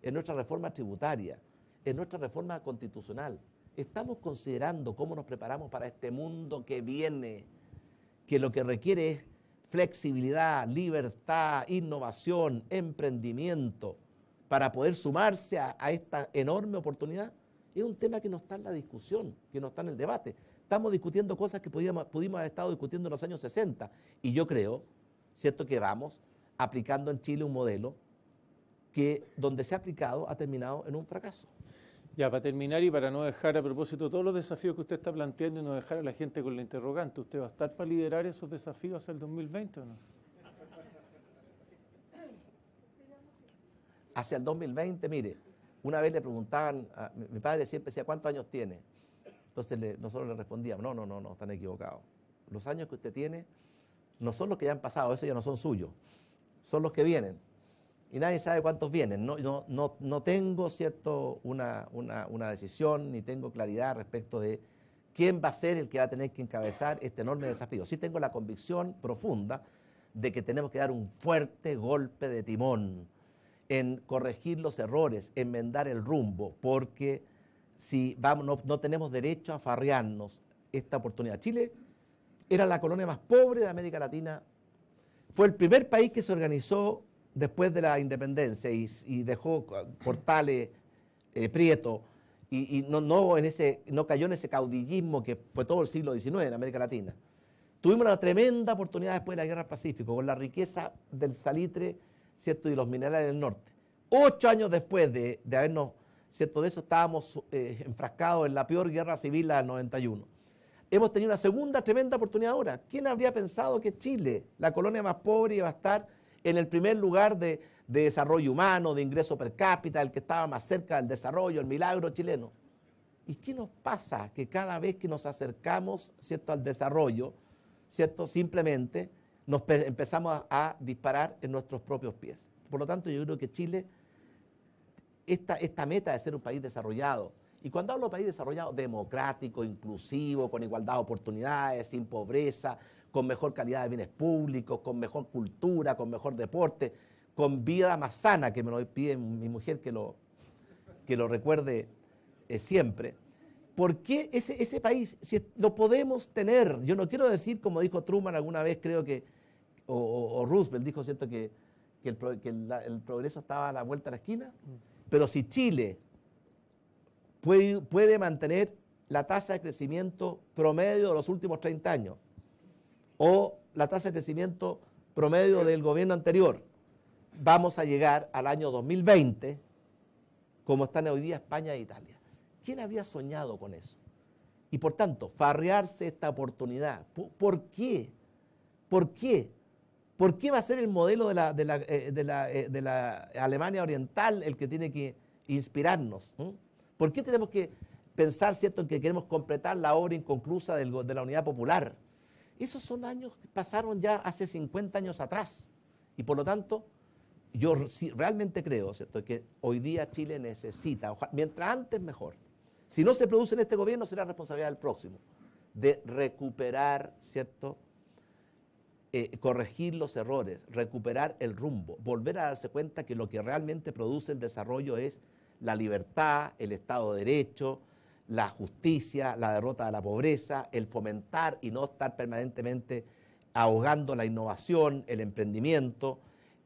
en nuestra reforma tributaria, en nuestra reforma constitucional. Estamos considerando cómo nos preparamos para este mundo que viene, que lo que requiere es flexibilidad, libertad, innovación, emprendimiento, para poder sumarse a, esta enorme oportunidad. Es un tema que no está en la discusión, que no está en el debate. Estamos discutiendo cosas que pudimos, pudimos haber estado discutiendo en los años 60. Y yo creo, ¿cierto? Que vamos aplicando en Chile un modelo que donde se ha aplicado ha terminado en un fracaso. Ya, para terminar y para no dejar a propósito todos los desafíos que usted está planteando y no dejar a la gente con la interrogante, ¿usted va a estar para liderar esos desafíos hacia el 2020 o no? Hacia el 2020, mire, una vez le preguntaban, mi padre siempre decía, ¿cuántos años tiene? Entonces nosotros le respondíamos, no, no, no, no, están equivocados. Los años que usted tiene no son los que ya han pasado, esos ya no son suyos, son los que vienen y nadie sabe cuántos vienen. No, no, no, tengo cierto una, una, decisión ni tengo claridad respecto de quién va a ser el que va a tener que encabezar este enorme desafío. Sí tengo la convicción profunda de que tenemos que dar un fuerte golpe de timón en corregir los errores, enmendar el rumbo, porque si vamos, no, no tenemos derecho a farrearnos esta oportunidad. Chile era la colonia más pobre de América Latina, fue el primer país que se organizó después de la independencia y, dejó Portales, eh, Prieto, y, no, no, en ese, no cayó en ese caudillismo que fue todo el siglo XIX en América Latina. Tuvimos una tremenda oportunidad después de la Guerra del Pacífico, con la riqueza del salitre ¿cierto? y los minerales del norte. Ocho años después de, habernos, ¿cierto? de eso estábamos eh, enfrascados en la peor guerra civil, la del 91. Hemos tenido una segunda tremenda oportunidad ahora. ¿Quién habría pensado que Chile, la colonia más pobre, iba a estar en el primer lugar de, desarrollo humano, de ingreso per cápita, el que estaba más cerca del desarrollo, el milagro chileno. ¿Y qué nos pasa? Que cada vez que nos acercamos ¿cierto? al desarrollo, ¿cierto? simplemente nos empezamos a, disparar en nuestros propios pies. Por lo tanto, yo creo que Chile, esta, esta meta de ser un país desarrollado, y cuando hablo de país desarrollado, democrático, inclusivo, con igualdad de oportunidades, sin pobreza, con mejor calidad de bienes públicos, con mejor cultura, con mejor deporte, con vida más sana, que me lo pide mi mujer que lo, que lo recuerde eh, siempre. ¿Por qué ese, país, si lo podemos tener? Yo no quiero decir, como dijo Truman alguna vez, creo que, o, Roosevelt dijo, ¿cierto?, que, el, progreso estaba a la vuelta de la esquina. Mm. Pero si Chile puede, puede mantener la tasa de crecimiento promedio de los últimos 30 años, o la tasa de crecimiento promedio del gobierno anterior, vamos a llegar al año 2020 como están hoy día España e Italia. ¿Quién había soñado con eso? Y por tanto, farrearse esta oportunidad. ¿Por, qué? ¿Por qué? ¿Por qué va a ser el modelo de la, eh, eh, Alemania Oriental el que tiene que inspirarnos? ¿Por qué tenemos que pensar, cierto, en que queremos completar la obra inconclusa de la Unidad Popular? Esos son años que pasaron ya hace 50 años atrás. Y por lo tanto, yo realmente creo ¿cierto? que hoy día Chile necesita, mientras antes mejor. Si no se produce en este gobierno, será responsabilidad del próximo, de recuperar, ¿cierto? Eh, corregir los errores, recuperar el rumbo, volver a darse cuenta que lo que realmente produce el desarrollo es la libertad, el Estado de Derecho, la justicia, la derrota de la pobreza, el fomentar y no estar permanentemente ahogando la innovación, el emprendimiento,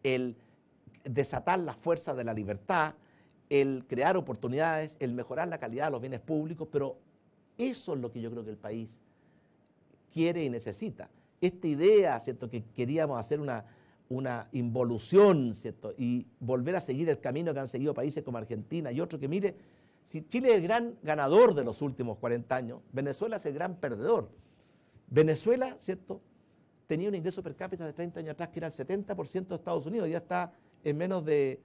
el desatar las fuerzas de la libertad, el crear oportunidades, el mejorar la calidad de los bienes públicos, pero eso es lo que yo creo que el país quiere y necesita. Esta idea, ¿cierto?, que queríamos hacer una, una involución, ¿cierto?, y volver a seguir el camino que han seguido países como Argentina y otros que, mire, si Chile es el gran ganador de los últimos 40 años, Venezuela es el gran perdedor. Venezuela, ¿cierto? Tenía un ingreso per cápita de 30 años atrás que era el 70% de Estados Unidos, ya está en menos, de,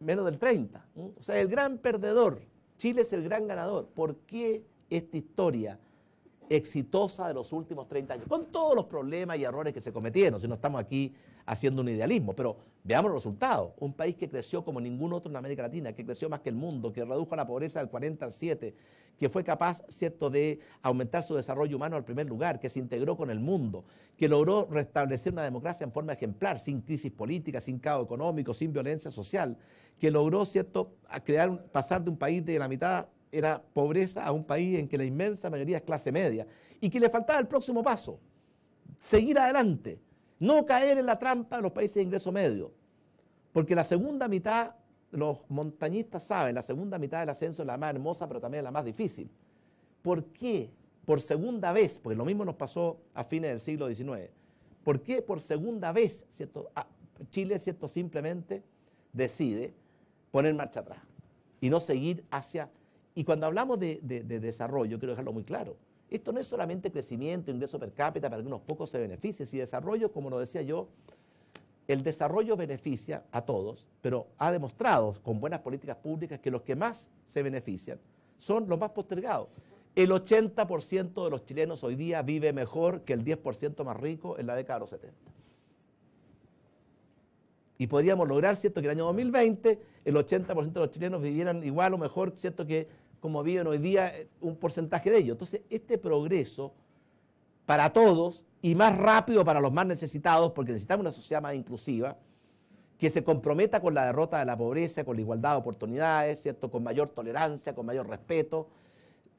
menos del 30. ¿Mm? O sea, el gran perdedor. Chile es el gran ganador. ¿Por qué esta historia? exitosa de los últimos 30 años, con todos los problemas y errores que se cometieron, si no estamos aquí haciendo un idealismo, pero veamos los resultados. Un país que creció como ningún otro en América Latina, que creció más que el mundo, que redujo la pobreza del 40 al 7, que fue capaz, cierto, de aumentar su desarrollo humano al primer lugar, que se integró con el mundo, que logró restablecer una democracia en forma ejemplar, sin crisis política, sin caos económico, sin violencia social, que logró, cierto, crear, pasar de un país de la mitad era pobreza a un país en que la inmensa mayoría es clase media y que le faltaba el próximo paso, seguir adelante, no caer en la trampa de los países de ingreso medio, porque la segunda mitad, los montañistas saben, la segunda mitad del ascenso es la más hermosa, pero también es la más difícil. ¿Por qué? Por segunda vez, porque lo mismo nos pasó a fines del siglo XIX, ¿por qué por segunda vez Chile cierto, simplemente decide poner marcha atrás y no seguir hacia y cuando hablamos de, desarrollo, quiero dejarlo muy claro, esto no es solamente crecimiento, ingreso per cápita para que unos pocos se beneficien, si desarrollo, como lo decía yo, el desarrollo beneficia a todos, pero ha demostrado con buenas políticas públicas que los que más se benefician son los más postergados. El 80% de los chilenos hoy día vive mejor que el 10% más rico en la década de los 70. Y podríamos lograr, ¿cierto?, que en el año 2020 el 80% de los chilenos vivieran igual o mejor, ¿cierto?, que como viven hoy día eh, un porcentaje de ellos. Entonces, este progreso para todos y más rápido para los más necesitados, porque necesitamos una sociedad más inclusiva, que se comprometa con la derrota de la pobreza, con la igualdad de oportunidades, ¿cierto? con mayor tolerancia, con mayor respeto,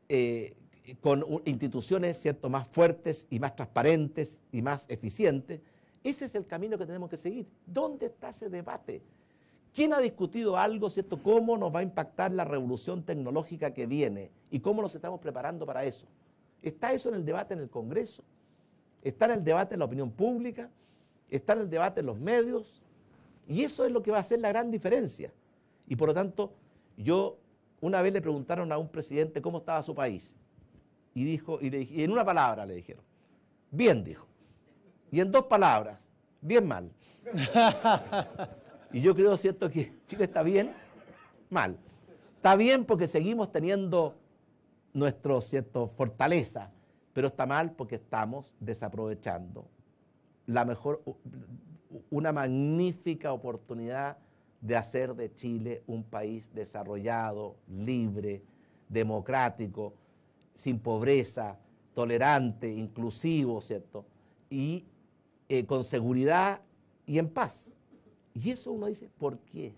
eh, con instituciones ¿cierto? más fuertes y más transparentes y más eficientes. Ese es el camino que tenemos que seguir. ¿Dónde está ese debate? ¿Quién ha discutido algo, ¿cierto? ¿Cómo nos va a impactar la revolución tecnológica que viene y cómo nos estamos preparando para eso? ¿Está eso en el debate en el Congreso? ¿Está en el debate en la opinión pública? ¿Está en el debate en los medios? Y eso es lo que va a hacer la gran diferencia. Y por lo tanto, yo una vez le preguntaron a un presidente cómo estaba su país. Y dijo, y en una palabra le dijeron, bien dijo. Y en dos palabras, bien mal. *laughs* Y yo creo, ¿cierto?, que Chile está bien, mal. Está bien porque seguimos teniendo nuestro, ¿cierto?, fortaleza, pero está mal porque estamos desaprovechando la mejor, una magnífica oportunidad de hacer de Chile un país desarrollado, libre, democrático, sin pobreza, tolerante, inclusivo, ¿cierto? Y eh, con seguridad y en paz. Y eso uno dice, ¿por qué?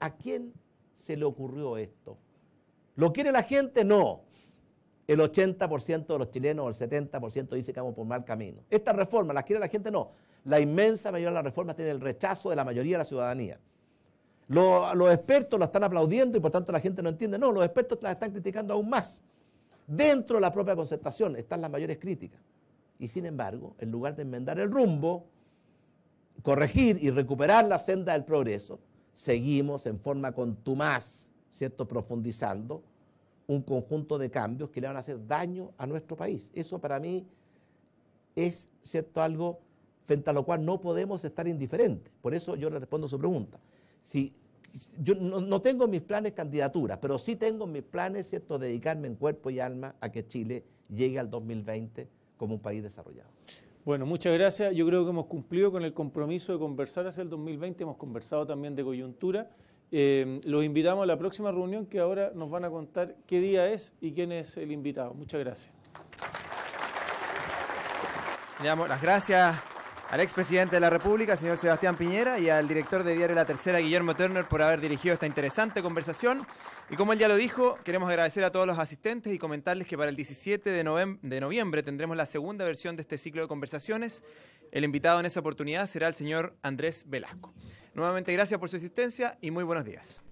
¿A quién se le ocurrió esto? ¿Lo quiere la gente? No. El 80% de los chilenos o el 70% dice que vamos por mal camino. Esta reforma, ¿la quiere la gente? No. La inmensa mayoría de las reformas tiene el rechazo de la mayoría de la ciudadanía. Los, los expertos la están aplaudiendo y por tanto la gente no entiende. No, los expertos la están criticando aún más. Dentro de la propia concertación están las mayores críticas. Y sin embargo, en lugar de enmendar el rumbo, corregir y recuperar la senda del progreso, seguimos en forma contumaz, ¿cierto? Profundizando un conjunto de cambios que le van a hacer daño a nuestro país. Eso para mí es, ¿cierto? Algo frente a lo cual no podemos estar indiferentes. Por eso yo le respondo su pregunta. Si, yo no, tengo mis planes candidatura, pero sí tengo mis planes, ¿cierto?, dedicarme en cuerpo y alma a que Chile llegue al 2020 como un país desarrollado. Bueno, muchas gracias. Yo creo que hemos cumplido con el compromiso de conversar hacia el 2020. Hemos conversado también de coyuntura. Eh, los invitamos a la próxima reunión que ahora nos van a contar qué día es y quién es el invitado. Muchas gracias. Le damos las gracias al expresidente de la República, señor Sebastián Piñera, y al director de Diario La Tercera, Guillermo Turner, por haber dirigido esta interesante conversación. Y como él ya lo dijo, queremos agradecer a todos los asistentes y comentarles que para el 17 de, noviembre tendremos la segunda versión de este ciclo de conversaciones. El invitado en esa oportunidad será el señor Andrés Velasco. Nuevamente gracias por su asistencia y muy buenos días.